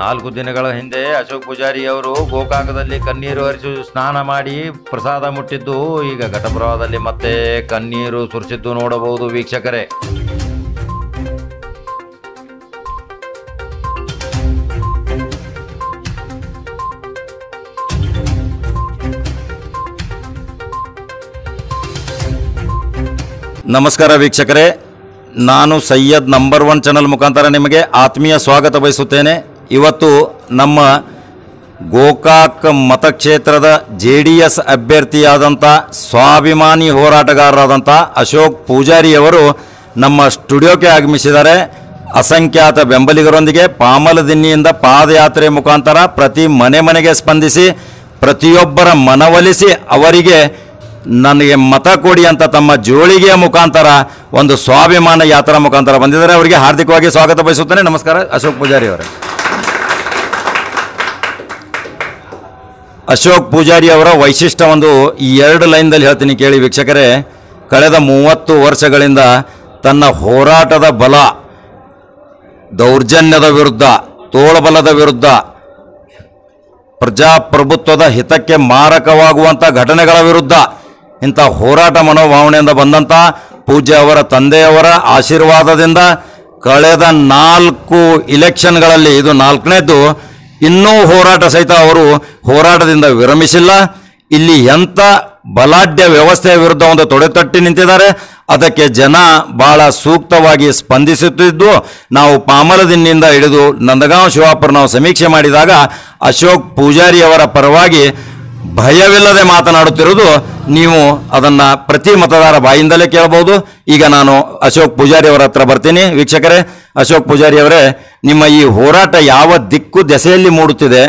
ನಾಲ್ಕು ದಿನಗಳ ಹಿಂದೆ ಅಶೋಕ್ ಪೂಜಾರಿ ಅವರು ಗೋಕಾಕದಲ್ಲಿ ಕಣ್ಣೀರು ಹರಿಸಿ ಸ್ನಾನ ಮಾಡಿ ಪ್ರಸಾದ ಮುಟ್ಟಿದ್ದು ಈಗ ಘಟಪ್ರವಾಹದಲ್ಲಿ ಮತ್ತೆ ಕಣ್ಣೀರು ಸುರಿಸಿದ್ದು ನೋಡಬಹುದು ವೀಕ್ಷಕರೇ ನಮಸ್ಕಾರ ವೀಕ್ಷಕರೇ ನಾನು ಸೈಯದ್ ನಂಬರ್ ಒನ್ ಚಾನಲ್ ಮುಖಾಂತರ ನಿಮಗೆ ಆತ್ಮೀಯ ಸ್ವಾಗತ ಬಯಸುತ್ತೇನೆ ಇವತ್ತು ನಮ್ಮ ಗೋಕಾಕ್ ಮತಕ್ಷೇತ್ರದ ಜೆ ಡಿ ಎಸ್ ಅಭ್ಯರ್ಥಿಯಾದಂಥ ಸ್ವಾಭಿಮಾನಿ ಹೋರಾಟಗಾರರಾದಂಥ ಅಶೋಕ್ ಪೂಜಾರಿಯವರು ನಮ್ಮ ಸ್ಟುಡಿಯೋಕ್ಕೆ ಆಗಮಿಸಿದ್ದಾರೆ ಅಸಂಖ್ಯಾತ ಬೆಂಬಲಿಗರೊಂದಿಗೆ ಪಾಮಲದಿನ್ನಿಯಿಂದ ಪಾದಯಾತ್ರೆ ಮುಖಾಂತರ ಪ್ರತಿ ಮನೆ ಮನೆಗೆ ಸ್ಪಂದಿಸಿ ಪ್ರತಿಯೊಬ್ಬರ ಮನವೊಲಿಸಿ ಅವರಿಗೆ ನನಗೆ ಮತ ಕೊಡಿ ಅಂತ ತಮ್ಮ ಜೋಳಿಗೆಯ ಮುಖಾಂತರ ಒಂದು ಸ್ವಾಭಿಮಾನ ಯಾತ್ರಾ ಮುಖಾಂತರ ಬಂದಿದ್ದಾರೆ ಅವರಿಗೆ ಹಾರ್ದಿಕವಾಗಿ ಸ್ವಾಗತ ಬಯಸುತ್ತೇನೆ ನಮಸ್ಕಾರ ಅಶೋಕ್ ಪೂಜಾರಿ ಅವರೇ ಅಶೋಕ್ ಪೂಜಾರಿ ಅವರ ವೈಶಿಷ್ಟ್ಯ ಒಂದು ಈ ಎರಡು ಲೈನ್ದಲ್ಲಿ ಹೇಳ್ತೀನಿ ಕೇಳಿ ವೀಕ್ಷಕರೇ ಕಳೆದ ಮೂವತ್ತು ವರ್ಷಗಳಿಂದ ತನ್ನ ಹೋರಾಟದ ಬಲ ದೌರ್ಜನ್ಯದ ವಿರುದ್ಧ ತೋಳಬಲದ ವಿರುದ್ಧ ಪ್ರಜಾಪ್ರಭುತ್ವದ ಹಿತಕ್ಕೆ ಮಾರಕವಾಗುವಂಥ ಘಟನೆಗಳ ವಿರುದ್ಧ ಇಂಥ ಹೋರಾಟ ಮನೋಭಾವನೆಯಿಂದ ಬಂದಂಥ ಪೂಜೆ ಅವರ ತಂದೆಯವರ ಆಶೀರ್ವಾದದಿಂದ ಕಳೆದ ನಾಲ್ಕು ಇಲೆಕ್ಷನ್ಗಳಲ್ಲಿ ಇದು ನಾಲ್ಕನೇದು ಇನ್ನೂ ಹೋರಾಟ ಸಹಿತ ಅವರು ಹೋರಾಟದಿಂದ ವಿರಮಿಸಿಲ್ಲ ಇಲ್ಲಿ ಎಂಥ ಬಲಾಢ್ಯ ವ್ಯವಸ್ಥೆಯ ವಿರುದ್ಧ ಒಂದು ತೊಡೆತಟ್ಟಿ ನಿಂತಿದ್ದಾರೆ ಅದಕ್ಕೆ ಜನ ಬಹಳ ಸೂಕ್ತವಾಗಿ ಸ್ಪಂದಿಸುತ್ತಿದ್ದು ನಾವು ಪಾಮಲದಿನ್ನಿಂದ ಹಿಡಿದು ನಂದಗಾಂವ್ ಶಿವಾಪುರ ನಾವು ಸಮೀಕ್ಷೆ ಮಾಡಿದಾಗ ಅಶೋಕ್ ಪೂಜಾರಿಯವರ ಪರವಾಗಿ ಭಯವಿಲ್ಲದೆ ಮಾತನಾಡುತ್ತಿರುವುದು ನೀವು ಅದನ್ನು ಪ್ರತಿ ಮತದಾರ ಬಾಯಿಂದಲೇ ಕೇಳಬಹುದು ಈಗ ನಾನು ಅಶೋಕ್ ಪೂಜಾರಿ ಅವರ ಹತ್ರ ಬರ್ತೀನಿ ವೀಕ್ಷಕರೇ ಅಶೋಕ್ ಪೂಜಾರಿ ಅವರೇ ನಿಮ್ಮ ಈ ಹೋರಾಟ ಯಾವ ದಿಕ್ಕು ದೆಸೆಯಲ್ಲಿ ಮೂಡುತ್ತಿದೆ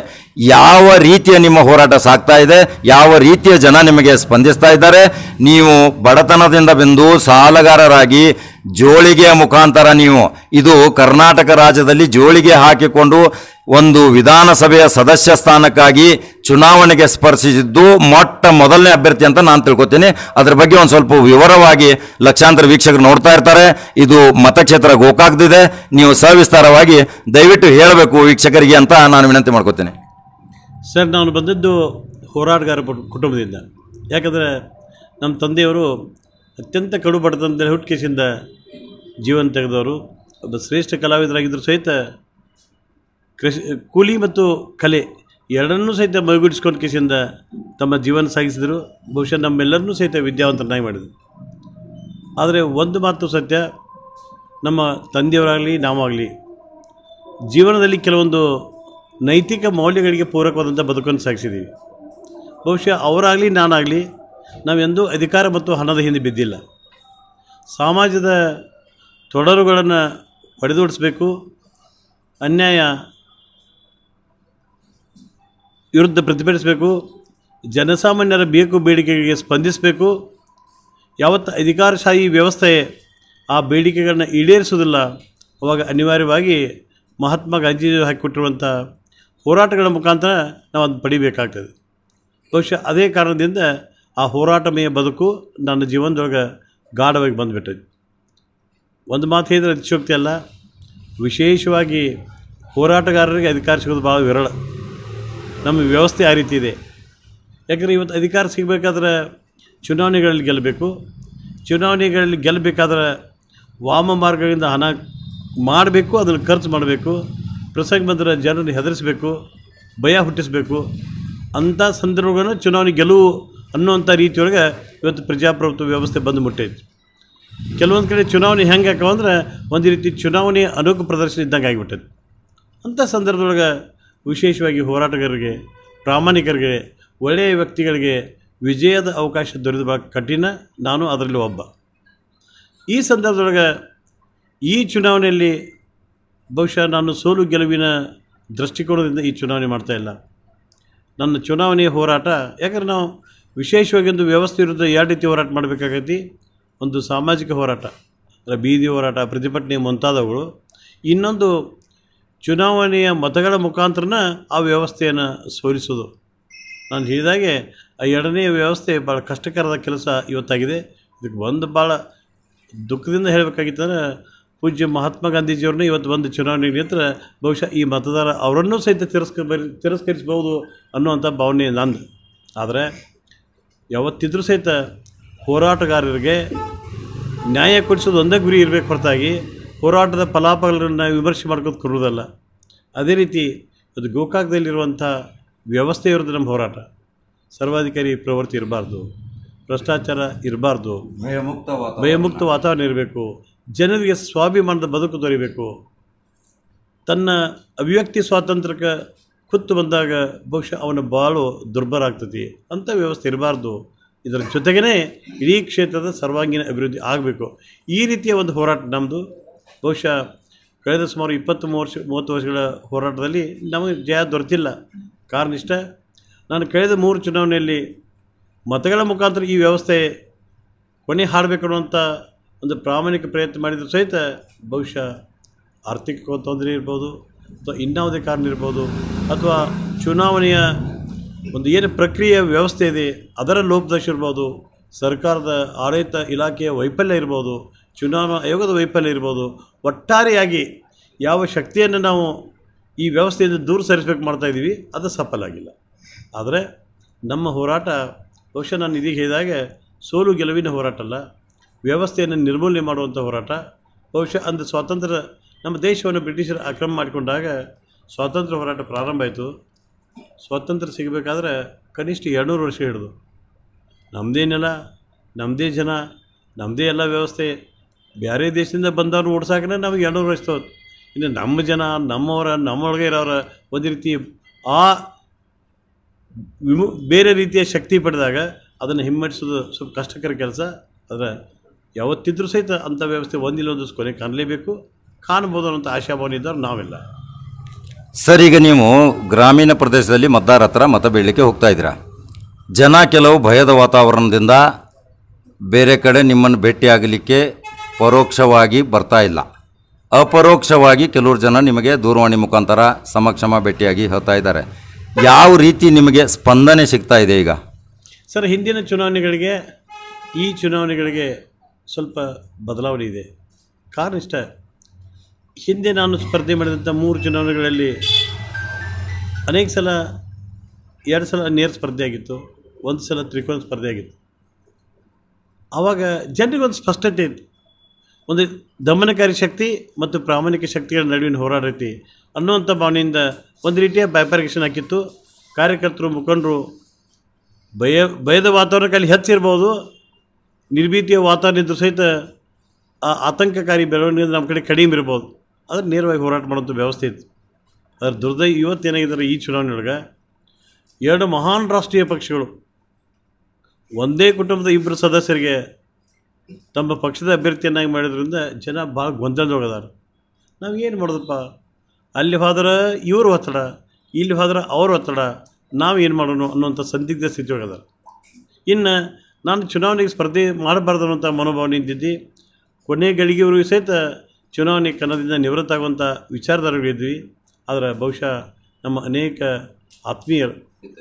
ಯಾವ ರೀತಿಯ ನಿಮ್ಮ ಹೋರಾಟ ಸಾಗ್ತಾ ಇದೆ ಯಾವ ರೀತಿಯ ಜನ ನಿಮಗೆ ಸ್ಪಂದಿಸ್ತಾ ಇದ್ದಾರೆ ನೀವು ಬಡತನದಿಂದ ಬಂದು ಸಾಲಗಾರರಾಗಿ ಜೋಳಿಗೆಯ ಮುಖಾಂತರ ನೀವು ಇದು ಕರ್ನಾಟಕ ರಾಜ್ಯದಲ್ಲಿ ಜೋಳಿಗೆ ಹಾಕಿಕೊಂಡು ಒಂದು ವಿಧಾನಸಭೆಯ ಸದಸ್ಯ ಸ್ಥಾನಕ್ಕಾಗಿ ಚುನಾವಣೆಗೆ ಸ್ಪರ್ಶಿಸಿದ್ದು ಮೊಟ್ಟ ಮೊದಲನೇ ಅಭ್ಯರ್ಥಿ ಅಂತ ನಾನು ತಿಳ್ಕೊತೀನಿ ಅದರ ಬಗ್ಗೆ ಒಂದು ಸ್ವಲ್ಪ ವಿವರವಾಗಿ ಲಕ್ಷಾಂತರ ವೀಕ್ಷಕರು ನೋಡ್ತಾ ಇರ್ತಾರೆ ಇದು ಮತಕ್ಷೇತ್ರ ಗೋಕಾಕ್ದಿದೆ ನೀವು ಸವಿಸ್ತಾರವಾಗಿ ದಯವಿಟ್ಟು ಹೇಳಬೇಕು ವೀಕ್ಷಕರಿಗೆ ಅಂತ ನಾನು ವಿನಂತಿ ಮಾಡ್ಕೋತೀನಿ ಸರ್ ನಾನು ಬಂದದ್ದು ಹೋರಾಟಗಾರ ಕುಟುಂಬದಿಂದ ಯಾಕಂದರೆ ನಮ್ಮ ತಂದೆಯವರು ಅತ್ಯಂತ ಕಡುಬಡತನದಲ್ಲಿ ಹುಟ್ಟಿಸಿಂದ ಜೀವನ ತೆಗೆದವರು ಒಬ್ಬ ಶ್ರೇಷ್ಠ ಕಲಾವಿದರಾಗಿದ್ದರೂ ಸಹಿತ ಕೃಷಿ ಕೂಲಿ ಮತ್ತು ಕಲೆ ಎರಡನ್ನೂ ಸಹಿತ ಮೈಗೂಡಿಸ್ಕೊಂಡು ಕಿಸಿಯಿಂದ ತಮ್ಮ ಜೀವನ ಸಾಗಿಸಿದರು ಬಹುಶಃ ನಮ್ಮೆಲ್ಲರನ್ನೂ ಸಹಿತ ವಿದ್ಯಾವಂತರನ್ನಾಗಿ ಮಾಡಿದರು ಆದರೆ ಒಂದು ಮಾತು ಸತ್ಯ ನಮ್ಮ ತಂದೆಯವರಾಗಲಿ ನಾವಾಗಲಿ ಜೀವನದಲ್ಲಿ ಕೆಲವೊಂದು ನೈತಿಕ ಮೌಲ್ಯಗಳಿಗೆ ಪೂರಕವಾದಂಥ ಬದುಕನ್ನು ಸಾಗಿಸಿದ್ದೀವಿ ಬಹುಶಃ ಅವರಾಗಲಿ ನಾನಾಗಲಿ ನಾವೆಂದೂ ಅಧಿಕಾರ ಮತ್ತು ಹಣದ ಹಿಂದೆ ಬಿದ್ದಿಲ್ಲ ಸಮಾಜದ ತೊಡರುಗಳನ್ನು ಹೊಡೆದೋಡಿಸ್ಬೇಕು ಅನ್ಯಾಯ ವಿರುದ್ಧ ಪ್ರತಿಭಟಿಸಬೇಕು ಜನಸಾಮಾನ್ಯರ ಬೇಕು ಬೇಡಿಕೆಗಳಿಗೆ ಸ್ಪಂದಿಸಬೇಕು ಯಾವತ್ತ ಅಧಿಕಾರಶಾಹಿ ವ್ಯವಸ್ಥೆ ಆ ಬೇಡಿಕೆಗಳನ್ನ ಈಡೇರಿಸುವುದಿಲ್ಲ ಅವಾಗ ಅನಿವಾರ್ಯವಾಗಿ ಮಹಾತ್ಮ ಗಾಂಧೀಜಿ ಹಾಕಿಕೊಟ್ಟಿರುವಂಥ ಹೋರಾಟಗಳ ಮುಖಾಂತರ ನಾವು ಅದನ್ನು ಪಡಿಬೇಕಾಗ್ತದೆ ಬಹುಶಃ ಅದೇ ಕಾರಣದಿಂದ ಆ ಹೋರಾಟಮಯ ಬದುಕು ನನ್ನ ಜೀವನದೊಳಗೆ ಗಾಢವಾಗಿ ಬಂದುಬಿಟ್ಟದೆ ಒಂದು ಮಾತು ಹೇಳಿದರೆ ಅತಿಶೋಕ್ತಿ ಅಲ್ಲ ವಿಶೇಷವಾಗಿ ಹೋರಾಟಗಾರರಿಗೆ ಅಧಿಕಾರ ಸಿಗೋದು ಭಾಳ ವಿರಳ ನಮ್ಮ ವ್ಯವಸ್ಥೆ ಆ ರೀತಿ ಇದೆ ಯಾಕಂದರೆ ಇವತ್ತು ಅಧಿಕಾರ ಸಿಗಬೇಕಾದ್ರೆ ಚುನಾವಣೆಗಳಲ್ಲಿ ಗೆಲ್ಲಬೇಕು ಚುನಾವಣೆಗಳಲ್ಲಿ ಗೆಲ್ಲಬೇಕಾದ್ರೆ ವಾಮ ಮಾರ್ಗದಿಂದ ಹಣ ಮಾಡಬೇಕು ಅದನ್ನು ಖರ್ಚು ಮಾಡಬೇಕು ಪ್ರಸಂಗ ಬಂದರೆ ಜನರನ್ನು ಹೆದರಿಸಬೇಕು ಭಯ ಹುಟ್ಟಿಸಬೇಕು ಅಂಥ ಸಂದರ್ಭಗಳನ್ನು ಚುನಾವಣೆ ಗೆಲುವು ಅನ್ನುವಂಥ ರೀತಿಯೊಳಗೆ ಇವತ್ತು ಪ್ರಜಾಪ್ರಭುತ್ವ ವ್ಯವಸ್ಥೆ ಬಂದು ಮುಟ್ಟೈತಿ ಕೆಲವೊಂದು ಕಡೆ ಚುನಾವಣೆ ಹೆಂಗೆ ಹಾಕವಂದ್ರೆ ಒಂದು ರೀತಿ ಚುನಾವಣೆ ಅನೋಖ ಪ್ರದರ್ಶನ ಇದ್ದಂಗೆ ಆಗಿಬಿಟ್ಟೈತಿ ಅಂಥ ಸಂದರ್ಭದೊಳಗೆ ವಿಶೇಷವಾಗಿ ಹೋರಾಟಗಾರರಿಗೆ ಪ್ರಾಮಾಣಿಕರಿಗೆ ಒಳ್ಳೆಯ ವ್ಯಕ್ತಿಗಳಿಗೆ ವಿಜಯದ ಅವಕಾಶ ದೊರೆದು ಕಠಿಣ ನಾನು ಅದರಲ್ಲಿ ಒಬ್ಬ ಈ ಸಂದರ್ಭದೊಳಗೆ ಈ ಚುನಾವಣೆಯಲ್ಲಿ ಬಹುಶಃ ನಾನು ಸೋಲು ಗೆಲುವಿನ ದೃಷ್ಟಿಕೋನದಿಂದ ಈ ಚುನಾವಣೆ ಮಾಡ್ತಾ ಇಲ್ಲ ನನ್ನ ಚುನಾವಣೆಯ ಹೋರಾಟ ಯಾಕಂದರೆ ನಾವು ವಿಶೇಷವಾಗಿ ಒಂದು ವ್ಯವಸ್ಥೆ ವಿರುದ್ಧ ಎರಡು ರೀತಿ ಹೋರಾಟ ಮಾಡಬೇಕಾಗೈತಿ ಒಂದು ಸಾಮಾಜಿಕ ಹೋರಾಟ ಅಂದರೆ ಬೀದಿ ಹೋರಾಟ ಪ್ರತಿಭಟನೆ ಮುಂತಾದವುಗಳು ಇನ್ನೊಂದು ಚುನಾವಣೆಯ ಮತಗಳ ಮುಖಾಂತರನ ಆ ವ್ಯವಸ್ಥೆಯನ್ನು ಸೋಲಿಸೋದು ನಾನು ಹೇಳಿದಾಗೆ ಆ ಎರಡನೇ ವ್ಯವಸ್ಥೆ ಭಾಳ ಕಷ್ಟಕರದ ಕೆಲಸ ಇವತ್ತಾಗಿದೆ ಇದಕ್ಕೆ ಒಂದು ಭಾಳ ದುಃಖದಿಂದ ಹೇಳಬೇಕಾಗಿತ್ತಂದ್ರೆ ಪೂಜ್ಯ ಮಹಾತ್ಮ ಗಾಂಧೀಜಿಯವ್ರನ್ನ ಇವತ್ತು ಒಂದು ಚುನಾವಣೆ ನಿಂತರ ಬಹುಶಃ ಈ ಮತದಾರ ಅವರನ್ನೂ ಸಹಿತ ತಿರಸ್ಕ ತಿರಸ್ಕರಿಸ್ಬೋದು ಅನ್ನುವಂಥ ಭಾವನೆ ನಂದು ಆದರೆ ಯಾವತ್ತಿದ್ರೂ ಸಹಿತ ಹೋರಾಟಗಾರರಿಗೆ ನ್ಯಾಯ ಕೊಡಿಸೋದು ಒಂದೇ ಗುರಿ ಇರಬೇಕು ಹೊರತಾಗಿ ಹೋರಾಟದ ಫಲಾಫಲಗಳನ್ನು ವಿಮರ್ಶೆ ಮಾಡ್ಕೊಂಡು ಕೊಡುವುದಲ್ಲ ಅದೇ ರೀತಿ ಅದು ಗೋಕಾಕ್ದಲ್ಲಿರುವಂಥ ವ್ಯವಸ್ಥೆ ಇರೋದು ನಮ್ಮ ಹೋರಾಟ ಸರ್ವಾಧಿಕಾರಿ ಪ್ರವೃತ್ತಿ ಇರಬಾರ್ದು ಭ್ರಷ್ಟಾಚಾರ ಇರಬಾರ್ದು ಭಯಮುಕ್ತ ಭಯಮುಕ್ತ ವಾತಾವರಣ ಇರಬೇಕು ಜನರಿಗೆ ಸ್ವಾಭಿಮಾನದ ಬದುಕು ದೊರಿಬೇಕು ತನ್ನ ಅಭಿವ್ಯಕ್ತಿ ಸ್ವಾತಂತ್ರ್ಯಕ್ಕೆ ಕುತ್ತು ಬಂದಾಗ ಬಹುಶಃ ಅವನ ಬಾಳು ದುರ್ಬಲ ಆಗ್ತದೆ ಅಂಥ ವ್ಯವಸ್ಥೆ ಇರಬಾರ್ದು ಇದರ ಜೊತೆಗೇ ಇಡೀ ಕ್ಷೇತ್ರದ ಸರ್ವಾಂಗೀಣ ಅಭಿವೃದ್ಧಿ ಆಗಬೇಕು ಈ ರೀತಿಯ ಒಂದು ಹೋರಾಟ ನಮ್ಮದು ಬಹುಶಃ ಕಳೆದ ಸುಮಾರು ಇಪ್ಪತ್ತು ವರ್ಷ ಮೂವತ್ತು ವರ್ಷಗಳ ಹೋರಾಟದಲ್ಲಿ ನಮಗೆ ಜಯ ದೊರೆತಿಲ್ಲ ಕಾರಣ ಇಷ್ಟ ನಾನು ಕಳೆದ ಮೂರು ಚುನಾವಣೆಯಲ್ಲಿ ಮತಗಳ ಮುಖಾಂತರ ಈ ವ್ಯವಸ್ಥೆ ಕೊನೆ ಹಾಡಬೇಕನ್ನುವಂಥ ಒಂದು ಪ್ರಾಮಾಣಿಕ ಪ್ರಯತ್ನ ಮಾಡಿದರೂ ಸಹಿತ ಬಹುಶಃ ಆರ್ಥಿಕ ತೊಂದರೆ ಇರ್ಬೋದು ಅಥವಾ ಇನ್ಯಾವುದೇ ಕಾರಣ ಇರ್ಬೋದು ಅಥವಾ ಚುನಾವಣೆಯ ಒಂದು ಏನು ಪ್ರಕ್ರಿಯೆ ವ್ಯವಸ್ಥೆ ಇದೆ ಅದರ ಲೋಪದೋಷ ಇರ್ಬೋದು ಸರ್ಕಾರದ ಆಡಳಿತ ಇಲಾಖೆಯ ವೈಫಲ್ಯ ಇರ್ಬೋದು ಚುನಾವಣಾ ಆಯೋಗದ ವೈಫಲ್ಯ ಇರ್ಬೋದು ಒಟ್ಟಾರೆಯಾಗಿ ಯಾವ ಶಕ್ತಿಯನ್ನು ನಾವು ಈ ವ್ಯವಸ್ಥೆಯಿಂದ ದೂರ ಸರಿಸಬೇಕು ಮಾಡ್ತಾಯಿದ್ದೀವಿ ಅದು ಸಫಲ ಆಗಿಲ್ಲ ಆದರೆ ನಮ್ಮ ಹೋರಾಟ ಬಹುಶಃ ನಾನು ಇದೀಗ ಹೇಳಿದಾಗೆ ಸೋಲು ಗೆಲುವಿನ ಹೋರಾಟ ಅಲ್ಲ ವ್ಯವಸ್ಥೆಯನ್ನು ನಿರ್ಮೂಲನೆ ಮಾಡುವಂಥ ಹೋರಾಟ ಬಹುಶಃ ಅಂದು ಸ್ವಾತಂತ್ರ್ಯ ನಮ್ಮ ದೇಶವನ್ನು ಬ್ರಿಟಿಷರು ಆಕ್ರಮ ಮಾಡಿಕೊಂಡಾಗ ಸ್ವಾತಂತ್ರ್ಯ ಹೋರಾಟ ಪ್ರಾರಂಭ ಆಯಿತು ಸ್ವಾತಂತ್ರ್ಯ ಸಿಗಬೇಕಾದ್ರೆ ಕನಿಷ್ಠ ಎರಡುನೂರು ವರ್ಷ ಹಿಡಿದು ನಮ್ಮದೇ ನೆಲ ನಮ್ಮದೇ ಜನ ನಮ್ಮದೇ ಎಲ್ಲ ವ್ಯವಸ್ಥೆ ಬೇರೆ ದೇಶದಿಂದ ಬಂದವರು ಓಡ್ಸಾಕ್ರೆ ನಮಗೆ ಎರಡು ವಯಸ್ಸು ಇನ್ನು ನಮ್ಮ ಜನ ನಮ್ಮವರ ನಮ್ಮೊಳಗೆ ಇರೋರ ಒಂದು ರೀತಿ ಆ ವಿಮು ಬೇರೆ ರೀತಿಯ ಶಕ್ತಿ ಪಡೆದಾಗ ಅದನ್ನು ಹಿಮ್ಮೆಟ್ಟಿಸೋದು ಸ್ವಲ್ಪ ಕಷ್ಟಕರ ಕೆಲಸ ಆದರೆ ಯಾವತ್ತಿದ್ರೂ ಸಹಿತ ಅಂಥ ವ್ಯವಸ್ಥೆ ಒಂದಿಲ್ಲ ಒಂದು ಕೊನೆ ಕಾಣಲೇಬೇಕು ಕಾಣ್ಬೋದು ಅನ್ನೋಂಥ ಆಶಾಭಾವನೆ ಇದ್ದವ್ರು ನಾವಿಲ್ಲ ಸರ್ ಈಗ ನೀವು ಗ್ರಾಮೀಣ ಪ್ರದೇಶದಲ್ಲಿ ಮತದಾರ ಹತ್ರ ಮತ ಬೀಳಲಿಕ್ಕೆ ಹೋಗ್ತಾ ಇದ್ದೀರಾ ಜನ ಕೆಲವು ಭಯದ ವಾತಾವರಣದಿಂದ ಬೇರೆ ಕಡೆ ನಿಮ್ಮನ್ನು ಭೇಟಿಯಾಗಲಿಕ್ಕೆ ಪರೋಕ್ಷವಾಗಿ ಬರ್ತಾ ಇಲ್ಲ ಅಪರೋಕ್ಷವಾಗಿ ಕೆಲವರು ಜನ ನಿಮಗೆ ದೂರವಾಣಿ ಮುಖಾಂತರ ಸಮಕ್ಷಮ ಭೇಟಿಯಾಗಿ ಹೇಳ್ತಾ ಇದ್ದಾರೆ ಯಾವ ರೀತಿ ನಿಮಗೆ ಸ್ಪಂದನೆ ಸಿಗ್ತಾ ಇದೆ ಈಗ ಸರ್ ಹಿಂದಿನ ಚುನಾವಣೆಗಳಿಗೆ ಈ ಚುನಾವಣೆಗಳಿಗೆ ಸ್ವಲ್ಪ ಬದಲಾವಣೆ ಇದೆ ಕಾರಣ ಇಷ್ಟ ಹಿಂದೆ ನಾನು ಸ್ಪರ್ಧೆ ಮಾಡಿದಂಥ ಮೂರು ಚುನಾವಣೆಗಳಲ್ಲಿ ಅನೇಕ ಸಲ ಎರಡು ಸಲ ನೇರ ಸ್ಪರ್ಧೆ ಆಗಿತ್ತು ಒಂದು ಸಲ ತ್ರಿಕೋನ ಸ್ಪರ್ಧೆ ಆಗಿತ್ತು ಆವಾಗ ಜನರಿಗೊಂದು ಸ್ಪಷ್ಟತೆ ಇತ್ತು ಒಂದು ದಮನಕಾರಿ ಶಕ್ತಿ ಮತ್ತು ಪ್ರಾಮಾಣಿಕ ಶಕ್ತಿಗಳ ನಡುವಿನ ಹೋರಾಡೈತಿ ಅನ್ನುವಂಥ ಭಾವನೆಯಿಂದ ಒಂದು ರೀತಿಯ ಬ್ಯಾಪರಿಗೇಷನ್ ಹಾಕಿತ್ತು ಕಾರ್ಯಕರ್ತರು ಮುಖಂಡರು ಭಯ ಭಯದ ವಾತಾವರಣಕ್ಕೆ ಹೆಚ್ಚಿರ್ಬೋದು ನಿರ್ಭೀತಿಯ ವಾತಾವರಣ ಇದ್ದರೂ ಸಹಿತ ಆ ಆತಂಕಕಾರಿ ಬೆಳವಣಿಗೆ ನಮ್ಮ ಕಡೆ ಕಡಿಮೆ ಇರ್ಬೋದು ಆದರೆ ನೇರವಾಗಿ ಹೋರಾಟ ಮಾಡೋಂಥ ವ್ಯವಸ್ಥೆ ಇತ್ತು ಅದರ ದುರ್ದೈ ಇವತ್ತೇನಾಗಿದ್ದಾರೆ ಈ ಚುನಾವಣೆಯೊಳಗೆ ಎರಡು ಮಹಾನ್ ರಾಷ್ಟ್ರೀಯ ಪಕ್ಷಗಳು ಒಂದೇ ಕುಟುಂಬದ ಇಬ್ಬರು ಸದಸ್ಯರಿಗೆ ತಮ್ಮ ಪಕ್ಷದ ಅಭ್ಯರ್ಥಿಯನ್ನಾಗಿ ಮಾಡಿದ್ರಿಂದ ಜನ ಭಾಳ ಗೊಂದಲದೊಳಗದಾರ ನಾವು ಏನು ಮಾಡೋದಪ್ಪ ಅಲ್ಲಿ ಹೋದ್ರೆ ಇವರು ಒತ್ತಡ ಇಲ್ಲಿ ಹೋದ್ರೆ ಅವ್ರ ಒತ್ತಡ ನಾವು ಏನು ಮಾಡೋಣ ಅನ್ನೋಂಥ ಸಂದಿಗ್ಧ ಸ್ಥಿತಿಯೊಳಗದಾರ ಇನ್ನು ನಾನು ಚುನಾವಣೆಗೆ ಸ್ಪರ್ಧೆ ಮಾಡಬಾರ್ದು ಅನ್ನೋಂಥ ಮನೋಭಾವ ಇದ್ದಿದ್ದು ಕೊನೆ ಗಳಿಗೆವರೆಗೂ ಸಹಿತ ಚುನಾವಣೆ ಕನ್ನಡದಿಂದ ನಿವೃತ್ತ ಆಗುವಂಥ ವಿಚಾರಧಾರೆಗಳಿದ್ವಿ ಆದರೆ ಬಹುಶಃ ನಮ್ಮ ಅನೇಕ ಆತ್ಮೀಯರು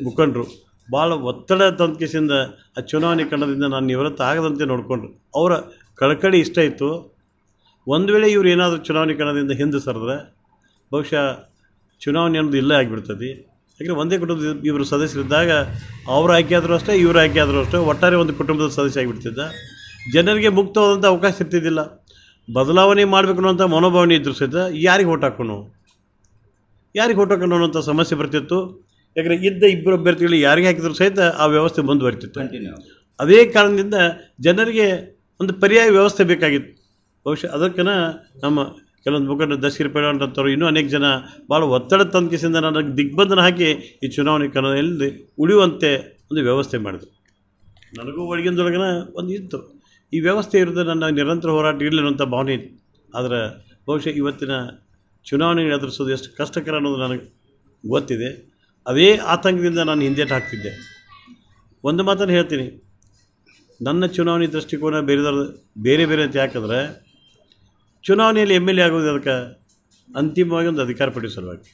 ಮುಖಂಡರು ಭಾಳ ಒತ್ತಡ ತಂದಕಿಸಿಂದ ಆ ಚುನಾವಣೆ ಕಣದಿಂದ ನಾನು ನಿವೃತ್ತ ಆಗದಂತೆ ನೋಡಿಕೊಂಡ್ರು ಅವರ ಕಳಕಳಿ ಇಷ್ಟ ಇತ್ತು ಒಂದು ವೇಳೆ ಇವರು ಏನಾದರೂ ಚುನಾವಣೆ ಕಣದಿಂದ ಹಿಂದೆ ಸರಿದ್ರೆ ಬಹುಶಃ ಚುನಾವಣೆ ಅನ್ನೋದು ಇಲ್ಲೇ ಆಗಿಬಿಡ್ತದೆ ಯಾಕಂದರೆ ಒಂದೇ ಕುಟುಂಬದ ಇಬ್ಬರು ಸದಸ್ಯರಿದ್ದಾಗ ಅವರು ಆಯ್ಕೆ ಆದರೂ ಅಷ್ಟೇ ಇವರು ಆಯ್ಕೆ ಆದರೂ ಅಷ್ಟೇ ಒಟ್ಟಾರೆ ಒಂದು ಕುಟುಂಬದ ಸದಸ್ಯ ಆಗಿಬಿಡ್ತಿದ್ದ ಜನರಿಗೆ ಮುಕ್ತವಾದಂಥ ಅವಕಾಶ ಇರ್ತಿದ್ದಿಲ್ಲ ಬದಲಾವಣೆ ಮಾಡಬೇಕು ಅನ್ನೋಂಥ ಮನೋಭಾವನೆ ಎದುರಿಸಿದ್ದ ಯಾರಿಗೆ ಓಟ್ ಹಾಕೋಣ ಯಾರಿಗೆ ಓಟ್ ಹಾಕೋಣ ಅನ್ನೋಂಥ ಸಮಸ್ಯೆ ಬರ್ತಿತ್ತು ಯಾಕಂದರೆ ಇದ್ದ ಇಬ್ಬರು ಅಭ್ಯರ್ಥಿಗಳು ಯಾರಿಗೆ ಹಾಕಿದ್ರು ಸಹಿತ ಆ ವ್ಯವಸ್ಥೆ ಮುಂದುವರಿತಿತ್ತು ಅದೇ ಕಾರಣದಿಂದ ಜನರಿಗೆ ಒಂದು ಪರ್ಯಾಯ ವ್ಯವಸ್ಥೆ ಬೇಕಾಗಿತ್ತು ಬಹುಶಃ ಅದಕ್ಕನ ನಮ್ಮ ಕೆಲವೊಂದು ಮುಖಂಡರು ದಶಗಿರಿ ಪೇಡಂಥವ್ರು ಇನ್ನೂ ಅನೇಕ ಜನ ಭಾಳ ಒತ್ತಡ ತಂದಕಿಸಿಂದ ನನಗೆ ದಿಗ್ಬಂಧನ ಹಾಕಿ ಈ ಚುನಾವಣೆ ಕಣದಲ್ಲಿ ಉಳಿಯುವಂತೆ ಒಂದು ವ್ಯವಸ್ಥೆ ಮಾಡಿದ್ರು ನನಗೂ ಒಳಗಿಂದೊಳಗನ ಒಂದು ಇತ್ತು ಈ ವ್ಯವಸ್ಥೆ ಇರೋದು ನನ್ನ ನಿರಂತರ ಹೋರಾಟ ಇರಲಿಲ್ಲ ಅಂತ ಭಾವನೆ ಇತ್ತು ಆದರೆ ಬಹುಶಃ ಇವತ್ತಿನ ಚುನಾವಣೆ ಎದುರಿಸೋದು ಎಷ್ಟು ಕಷ್ಟಕರ ಅನ್ನೋದು ನನಗೆ ಗೊತ್ತಿದೆ ಅವೇ ಆತಂಕದಿಂದ ನಾನು ಹಿಂದೇಟು ಹಾಕ್ತಿದ್ದೆ ಒಂದು ಮಾತನ್ನು ಹೇಳ್ತೀನಿ ನನ್ನ ಚುನಾವಣೆ ದೃಷ್ಟಿಕೋನ ಬೇರೆದವ್ರ ಬೇರೆ ಬೇರೆ ಅಂತ ಯಾಕಂದರೆ ಚುನಾವಣೆಯಲ್ಲಿ ಎಮ್ ಎಲ್ ಎ ಆಗೋದು ಅದಕ್ಕೆ ಅಂತಿಮವಾಗಿ ಒಂದು ಅಧಿಕಾರ ಪಡೆಯುವ ಸಲುವಾಗಿ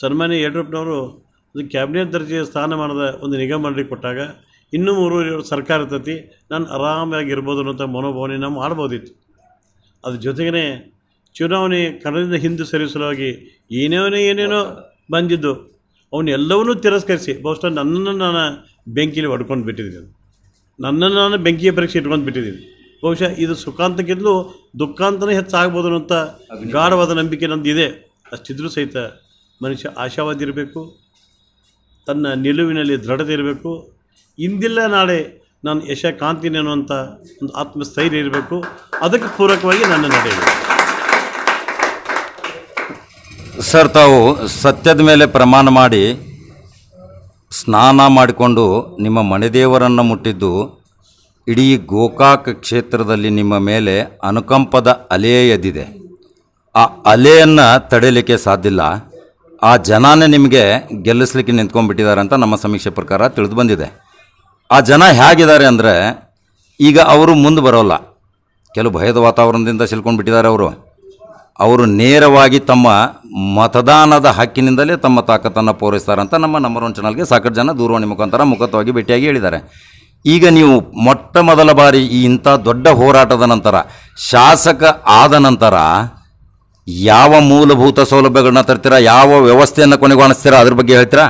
ಸನ್ಮಾನ್ಯ ಯಡಿಯೂರಪ್ಪನವರು ಅದು ಕ್ಯಾಬಿನೆಟ್ ದರ್ಜೆಯ ಸ್ಥಾನಮಾನದ ಒಂದು ನಿಗಮಗಳಿಗೆ ಕೊಟ್ಟಾಗ ಇನ್ನೂ ಮೂರು ಸರ್ಕಾರ ತತಿ ನಾನು ಆರಾಮಾಗಿ ಇರ್ಬೋದು ಅನ್ನೋಂಥ ಮನೋಭಾವನೆ ನಾವು ಮಾಡ್ಬೋದಿತ್ತು ಅದ್ರ ಜೊತೆಗೇ ಚುನಾವಣೆ ಕನ್ನಡದಿಂದ ಹಿಂದೆ ಸರಿಸಲುವಾಗಿ ಏನೇನೋ ಏನೇನೋ ಬಂದಿದ್ದು ಅವನ್ನೆಲ್ಲವನ್ನೂ ತಿರಸ್ಕರಿಸಿ ಬಹುಶಃ ನನ್ನನ್ನು ನಾನು ಬೆಂಕಿಯಲ್ಲಿ ಹೊಡ್ಕೊಂಡು ಬಿಟ್ಟಿದ್ದೀನಿ ನನ್ನನ್ನು ನಾನು ಬೆಂಕಿಯ ಪರೀಕ್ಷೆ ಇಟ್ಕೊಂಡು ಬಿಟ್ಟಿದ್ದೀನಿ ಬಹುಶಃ ಇದು ಸುಖಾಂತಕ್ಕಿಂತಲೂ ದುಃಖಾಂತನೇ ಹೆಚ್ಚಾಗ್ಬೋದು ಅನ್ನೋಂಥ ಗಾಢವಾದ ನಂಬಿಕೆ ನಂದು ಇದೆ ಅಷ್ಟಿದ್ರೂ ಸಹಿತ ಮನುಷ್ಯ ಆಶಾವಾದಿ ಇರಬೇಕು ತನ್ನ ನಿಲುವಿನಲ್ಲಿ ದೃಢತೆ ಇರಬೇಕು ಇಂದಿಲ್ಲ ನಾಳೆ ನಾನು ಯಶ ಕಾಂತೀನಿ ಅನ್ನುವಂಥ ಒಂದು ಆತ್ಮಸ್ಥೈರ್ಯ ಇರಬೇಕು ಅದಕ್ಕೆ ಪೂರಕವಾಗಿ ನನ್ನ ನಡೆಯಬೇಕು ಸರ್ ತಾವು ಸತ್ಯದ ಮೇಲೆ ಪ್ರಮಾಣ ಮಾಡಿ ಸ್ನಾನ ಮಾಡಿಕೊಂಡು ನಿಮ್ಮ ಮನೆದೇವರನ್ನು ಮುಟ್ಟಿದ್ದು ಇಡೀ ಗೋಕಾಕ ಕ್ಷೇತ್ರದಲ್ಲಿ ನಿಮ್ಮ ಮೇಲೆ ಅನುಕಂಪದ ಅಲೆ ಎದ್ದಿದೆ ಆ ಅಲೆಯನ್ನು ತಡೆಯಲಿಕ್ಕೆ ಇಲ್ಲ ಆ ಜನನೇ ನಿಮಗೆ ಗೆಲ್ಲಿಸ್ಲಿಕ್ಕೆ ನಿಂತ್ಕೊಂಡ್ಬಿಟ್ಟಿದ್ದಾರೆ ಅಂತ ನಮ್ಮ ಸಮೀಕ್ಷೆ ಪ್ರಕಾರ ತಿಳಿದು ಬಂದಿದೆ ಆ ಜನ ಹೇಗಿದ್ದಾರೆ ಅಂದರೆ ಈಗ ಅವರು ಮುಂದೆ ಬರೋಲ್ಲ ಕೆಲವು ಭಯದ ವಾತಾವರಣದಿಂದ ಸಿಲ್ಕೊಂಡ್ಬಿಟ್ಟಿದ್ದಾರೆ ಅವರು ಅವರು ನೇರವಾಗಿ ತಮ್ಮ ಮತದಾನದ ಹಕ್ಕಿನಿಂದಲೇ ತಮ್ಮ ತಾಕತ್ತನ್ನು ಪೂರೈಸ್ತಾರೆ ಅಂತ ನಮ್ಮ ನಂಬರ್ ಒನ್ ಚಾನಲ್ಗೆ ಸಾಕಷ್ಟು ಜನ ದೂರವಾಣಿ ಮುಖಾಂತರ ಮುಖತ್ವವಾಗಿ ಭೇಟಿಯಾಗಿ ಹೇಳಿದ್ದಾರೆ ಈಗ ನೀವು ಮೊಟ್ಟ ಮೊದಲ ಬಾರಿ ಈ ಇಂಥ ದೊಡ್ಡ ಹೋರಾಟದ ನಂತರ ಶಾಸಕ ಆದ ನಂತರ ಯಾವ ಮೂಲಭೂತ ಸೌಲಭ್ಯಗಳನ್ನ ತರ್ತೀರಾ ಯಾವ ವ್ಯವಸ್ಥೆಯನ್ನು ಕೊನೆಗೊಳಿಸ್ತೀರಾ ಅದ್ರ ಬಗ್ಗೆ ಹೇಳ್ತೀರಾ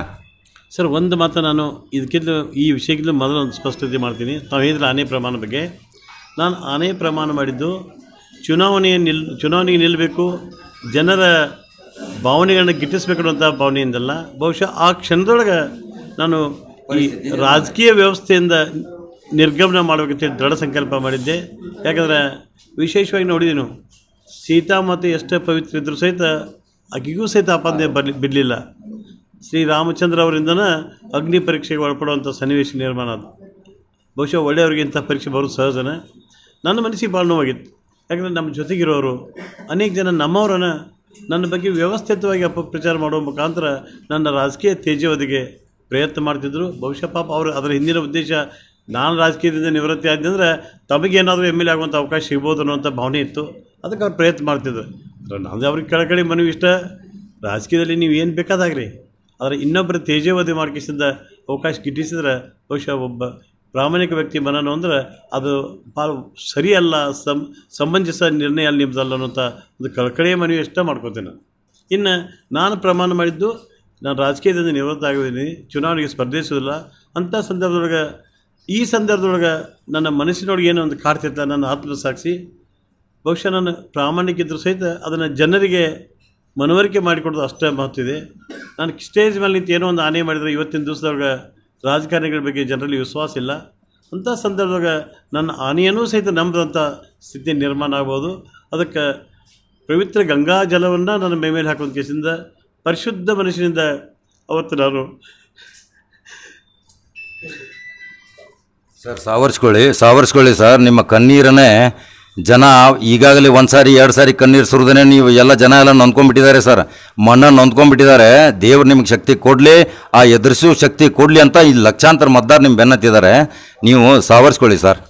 ಸರ್ ಒಂದು ಮಾತು ನಾನು ಇದಕ್ಕಿಂತ ಈ ವಿಷಯಕ್ಕಿಂತ ಮೊದಲು ಒಂದು ಸ್ಪಷ್ಟತೆ ಮಾಡ್ತೀನಿ ನಾವು ಹೇಳಿದ್ರೆ ಆನೆ ಪ್ರಮಾಣ ಬಗ್ಗೆ ನಾನು ಆನೆ ಪ್ರಮಾಣ ಮಾಡಿದ್ದು ಚುನಾವಣೆಯ ನಿಲ್ ಚುನಾವಣೆಗೆ ನಿಲ್ಲಬೇಕು ಜನರ ಭಾವನೆಗಳನ್ನ ಗಿಟ್ಟಿಸ್ಬೇಕನ್ನುವಂಥ ಭಾವನೆಯಿಂದಲ್ಲ ಬಹುಶಃ ಆ ಕ್ಷಣದೊಳಗೆ ನಾನು ಈ ರಾಜಕೀಯ ವ್ಯವಸ್ಥೆಯಿಂದ ನಿರ್ಗಮನ ಮಾಡಬೇಕಂತೇಳಿ ದೃಢ ಸಂಕಲ್ಪ ಮಾಡಿದ್ದೆ ಯಾಕಂದರೆ ವಿಶೇಷವಾಗಿ ನೋಡಿದೆನು ಸೀತಾ ಮತ್ತು ಎಷ್ಟೇ ಪವಿತ್ರ ಇದ್ದರೂ ಸಹಿತ ಆಕೆಗೂ ಸಹಿತ ಆಪಾದನೆ ಬರಲಿ ಬಿಡಲಿಲ್ಲ ಶ್ರೀರಾಮಚಂದ್ರ ಅವರಿಂದನೇ ಅಗ್ನಿ ಪರೀಕ್ಷೆಗೆ ಒಳಪಡುವಂಥ ಸನ್ನಿವೇಶ ನಿರ್ಮಾಣ ಅದು ಬಹುಶಃ ಒಳ್ಳೆಯವ್ರಿಗೆ ಇಂಥ ಪರೀಕ್ಷೆ ಬರೋದು ಸಹಜನೇ ನನ್ನ ಮನಸ್ಸಿಗೆ ಭಾಳ ನೋವಾಗಿತ್ತು ಯಾಕಂದರೆ ನಮ್ಮ ಜೊತೆಗಿರೋರು ಅನೇಕ ಜನ ನಮ್ಮವರನ್ನು ನನ್ನ ಬಗ್ಗೆ ವ್ಯವಸ್ಥಿತವಾಗಿ ಅಪಪ್ರಚಾರ ಮಾಡುವ ಮುಖಾಂತರ ನನ್ನ ರಾಜಕೀಯ ತೇಜವದಿಗೆ ಪ್ರಯತ್ನ ಮಾಡ್ತಿದ್ದರು ಬಹುಶಃ ಪಾಪ ಅವರು ಅದರ ಹಿಂದಿನ ಉದ್ದೇಶ ನಾನು ರಾಜಕೀಯದಿಂದ ನಿವೃತ್ತಿ ತಮಗೆ ತಮಗೇನಾದರೂ ಎಮ್ ಎಲ್ ಎ ಆಗುವಂಥ ಅವಕಾಶ ಸಿಗ್ಬೋದು ಅನ್ನೋಂಥ ಭಾವನೆ ಇತ್ತು ಅದಕ್ಕೆ ಅವ್ರು ಪ್ರಯತ್ನ ಮಾಡ್ತಿದ್ರು ನನ್ನದು ಅವ್ರಿಗೆ ಕೆಳಗಡೆ ಮನವಿ ಇಷ್ಟ ರಾಜಕೀಯದಲ್ಲಿ ನೀವು ಏನು ಬೇಕಾದಾಗ್ರಿ ಆದರೆ ಇನ್ನೊಬ್ಬರು ತೇಜವಾದಿ ಮಾಡ್ಕಿಸಿದ ಅವಕಾಶ ಗಿಟ್ಟಿಸಿದ್ರೆ ಬಹುಶಃ ಒಬ್ಬ ಪ್ರಾಮಾಣಿಕ ವ್ಯಕ್ತಿ ಮನನು ಅಂದರೆ ಅದು ಭಾಳ ಸರಿಯಲ್ಲ ಸಂ ಸಂಬಂಧಿಸಿದ ನಿರ್ಣಯ ಅಲ್ಲಿ ನಿಮ್ಮದಲ್ಲ ಅನ್ನೋಂಥ ಒಂದು ಕಳಕಳಿಯ ಮನವಿ ಇಷ್ಟ ಮಾಡ್ಕೋತೇನೆ ನಾನು ಇನ್ನು ನಾನು ಪ್ರಮಾಣ ಮಾಡಿದ್ದು ನಾನು ರಾಜಕೀಯದಿಂದ ನಿವೃತ್ತ ಆಗಿದ್ದೀನಿ ಚುನಾವಣೆಗೆ ಸ್ಪರ್ಧಿಸೋದಿಲ್ಲ ಅಂಥ ಸಂದರ್ಭದೊಳಗೆ ಈ ಸಂದರ್ಭದೊಳಗೆ ನನ್ನ ಮನಸ್ಸಿನೊಳಗೆ ಏನೋ ಒಂದು ಕಾಡ್ತಿರ್ತ ನನ್ನ ಸಾಕ್ಷಿ ಬಹುಶಃ ನಾನು ಪ್ರಾಮಾಣಿಕ ಇದ್ದರೂ ಸಹಿತ ಅದನ್ನು ಜನರಿಗೆ ಮನವರಿಕೆ ಮಾಡಿಕೊಡೋದು ಅಷ್ಟೇ ಇದೆ ನಾನು ಸ್ಟೇಜ್ ಮೇಲೆ ನಿಂತು ಏನೋ ಒಂದು ಆನೆ ಮಾಡಿದರೆ ಇವತ್ತಿನ ದಿವಸದೊಳಗೆ ರಾಜಕಾರಣಿಗಳ ಬಗ್ಗೆ ಜನರಲ್ಲಿ ವಿಶ್ವಾಸ ಇಲ್ಲ ಅಂಥ ಸಂದರ್ಭದಾಗ ನನ್ನ ಆನೆಯನ್ನು ಸಹಿತ ನಂಬಿದಂಥ ಸ್ಥಿತಿ ನಿರ್ಮಾಣ ಆಗ್ಬೋದು ಅದಕ್ಕೆ ಪವಿತ್ರ ಗಂಗಾ ಜಲವನ್ನು ನನ್ನ ಮೈ ಮೇಲೆ ಹಾಕೋದು ಕೇಸಿಂದ ಪರಿಶುದ್ಧ ಮನುಷ್ಯನಿಂದ ಅವತ್ತು ನಾನು ಸರ್ ಸಾವರ್ಸ್ಕೊಳ್ಳಿ ಸಾವರ್ಸ್ಕೊಳ್ಳಿ ಸರ್ ನಿಮ್ಮ ಕಣ್ಣೀರನ್ನೇ ಜನ ಈಗಾಗಲೇ ಒಂದು ಸಾರಿ ಎರಡು ಸಾರಿ ಕಣ್ಣೀರು ಸುರಿದೇ ನೀವು ಎಲ್ಲ ಜನ ಎಲ್ಲ ನೊಂದ್ಕೊಂಡ್ಬಿಟ್ಟಿದ್ದಾರೆ ಸರ್ ಮಣ್ಣನ್ನು ನೊಂದ್ಕೊಂಡ್ಬಿಟ್ಟಿದ್ದಾರೆ ದೇವ್ರು ನಿಮ್ಗೆ ಶಕ್ತಿ ಕೊಡಲಿ ಆ ಎದುರಿಸೋ ಶಕ್ತಿ ಕೊಡಲಿ ಅಂತ ಈ ಲಕ್ಷಾಂತರ ಮತದಾರ ನಿಮ್ಮ ಬೆನ್ನತ್ತಿದ್ದಾರೆ ನೀವು ಸಾವರಿಸ್ಕೊಳ್ಳಿ ಸರ್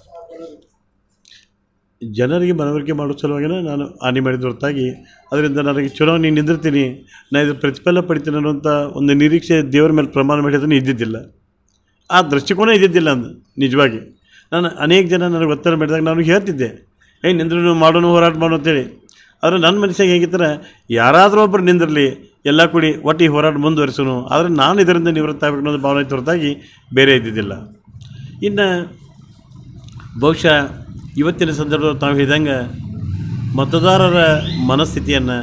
ಜನರಿಗೆ ಮನವರಿಕೆ ಮಾಡೋ ಸಲುವಾಗಿ ನಾನು ಹಾನಿ ಮಾಡಿದ ಹೊರತಾಗಿ ಅದರಿಂದ ನನಗೆ ಚುನಾವಣೆ ನಿಂದಿರ್ತೀನಿ ನಾನು ಇದ್ರ ಪ್ರತಿಫಲ ಪಡಿತೀನಿ ಅನ್ನುವಂಥ ಒಂದು ನಿರೀಕ್ಷೆ ದೇವರ ಮೇಲೆ ಪ್ರಮಾಣ ಮಾಡಿದ್ರೆ ಇದ್ದಿದ್ದಿಲ್ಲ ಆ ದೃಷ್ಟಿಕೋನ ಇದ್ದಿದ್ದಿಲ್ಲ ಅಂದು ನಿಜವಾಗಿ ನಾನು ಅನೇಕ ಜನ ನನಗೆ ಒತ್ತಡ ಮಾಡಿದಾಗ ನಾನು ಹೇಳ್ತಿದ್ದೆ ಏ ನಿಂದ್ರೂ ಮಾಡೋನು ಹೋರಾಟ ಮಾಡು ಅಂತೇಳಿ ಆದರೆ ನನ್ನ ಮನಸ್ಸಿಗೆ ಹೇಗಿತ್ತರ ಯಾರಾದರೂ ಒಬ್ಬರು ನಿಂದಿರಲಿ ಎಲ್ಲ ಕೂಡಿ ಒಟ್ಟಿ ಹೋರಾಟ ಮುಂದುವರಿಸೋನು ಆದರೆ ನಾನು ಇದರಿಂದ ನಿವೃತ್ತ ಆಗಬೇಕು ಅನ್ನೋದು ಭಾವನೆ ಹೊರತಾಗಿ ಬೇರೆ ಇದ್ದಿದ್ದಿಲ್ಲ ಇನ್ನು ಬಹುಶಃ ಇವತ್ತಿನ ಸಂದರ್ಭದಲ್ಲಿ ತಾವು ಹೇಳಿದಂಗೆ ಮತದಾರರ ಮನಸ್ಥಿತಿಯನ್ನು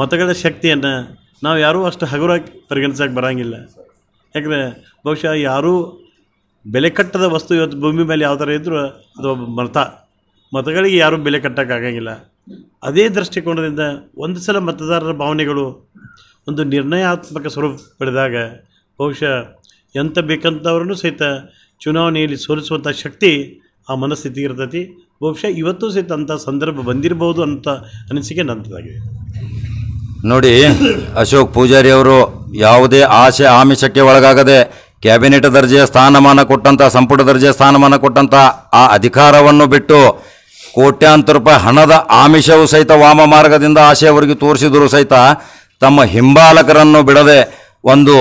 ಮತಗಳ ಶಕ್ತಿಯನ್ನು ನಾವು ಯಾರೂ ಅಷ್ಟು ಹಗುರಾಗಿ ಪರಿಗಣಿಸೋಕೆ ಬರೋಂಗಿಲ್ಲ ಯಾಕಂದರೆ ಬಹುಶಃ ಯಾರೂ ಬೆಲೆ ಕಟ್ಟದ ವಸ್ತು ಇವತ್ತು ಭೂಮಿ ಮೇಲೆ ಯಾವ ಥರ ಇದ್ದರೂ ಅದು ಒಬ್ಬ ಮತ ಮತಗಳಿಗೆ ಯಾರೂ ಬೆಲೆ ಕಟ್ಟೋಕ್ಕಾಗಂಗಿಲ್ಲ ಅದೇ ದೃಷ್ಟಿಕೋನದಿಂದ ಒಂದು ಸಲ ಮತದಾರರ ಭಾವನೆಗಳು ಒಂದು ನಿರ್ಣಯಾತ್ಮಕ ಸ್ವರೂಪ ಪಡೆದಾಗ ಬಹುಶಃ ಎಂಥ ಬೇಕಂಥವ್ರೂ ಸಹಿತ ಚುನಾವಣೆಯಲ್ಲಿ ಸೋಲಿಸುವಂಥ ಶಕ್ತಿ ಆ ಮನಸ್ಥಿತಿ ಇರ್ತೈತಿ ಬಹುಶಃ ಇವತ್ತು ಸಹಿತ ಅಂಥ ಸಂದರ್ಭ ಬಂದಿರಬಹುದು ಅಂತ ಅನಿಸಿಕೆ ನಂತದಾಗಿದೆ ನೋಡಿ ಅಶೋಕ್ ಪೂಜಾರಿ ಅವರು ಯಾವುದೇ ಆಶೆ ಆಮಿಷಕ್ಕೆ ಒಳಗಾಗದೆ ಕ್ಯಾಬಿನೆಟ್ ದರ್ಜೆಯ ಸ್ಥಾನಮಾನ ಕೊಟ್ಟಂಥ ಸಂಪುಟ ದರ್ಜೆಯ ಸ್ಥಾನಮಾನ ಕೊಟ್ಟಂಥ ಆ ಅಧಿಕಾರವನ್ನು ಬಿಟ್ಟು ಕೋಟ್ಯಾಂತರ ರೂಪಾಯಿ ಹಣದ ಆಮಿಷವೂ ಸಹಿತ ವಾಮ ಮಾರ್ಗದಿಂದ ಆಶಯವರಿಗೆ ತೋರಿಸಿದರೂ ಸಹಿತ ತಮ್ಮ ಹಿಂಬಾಲಕರನ್ನು ಬಿಡದೆ ಒಂದು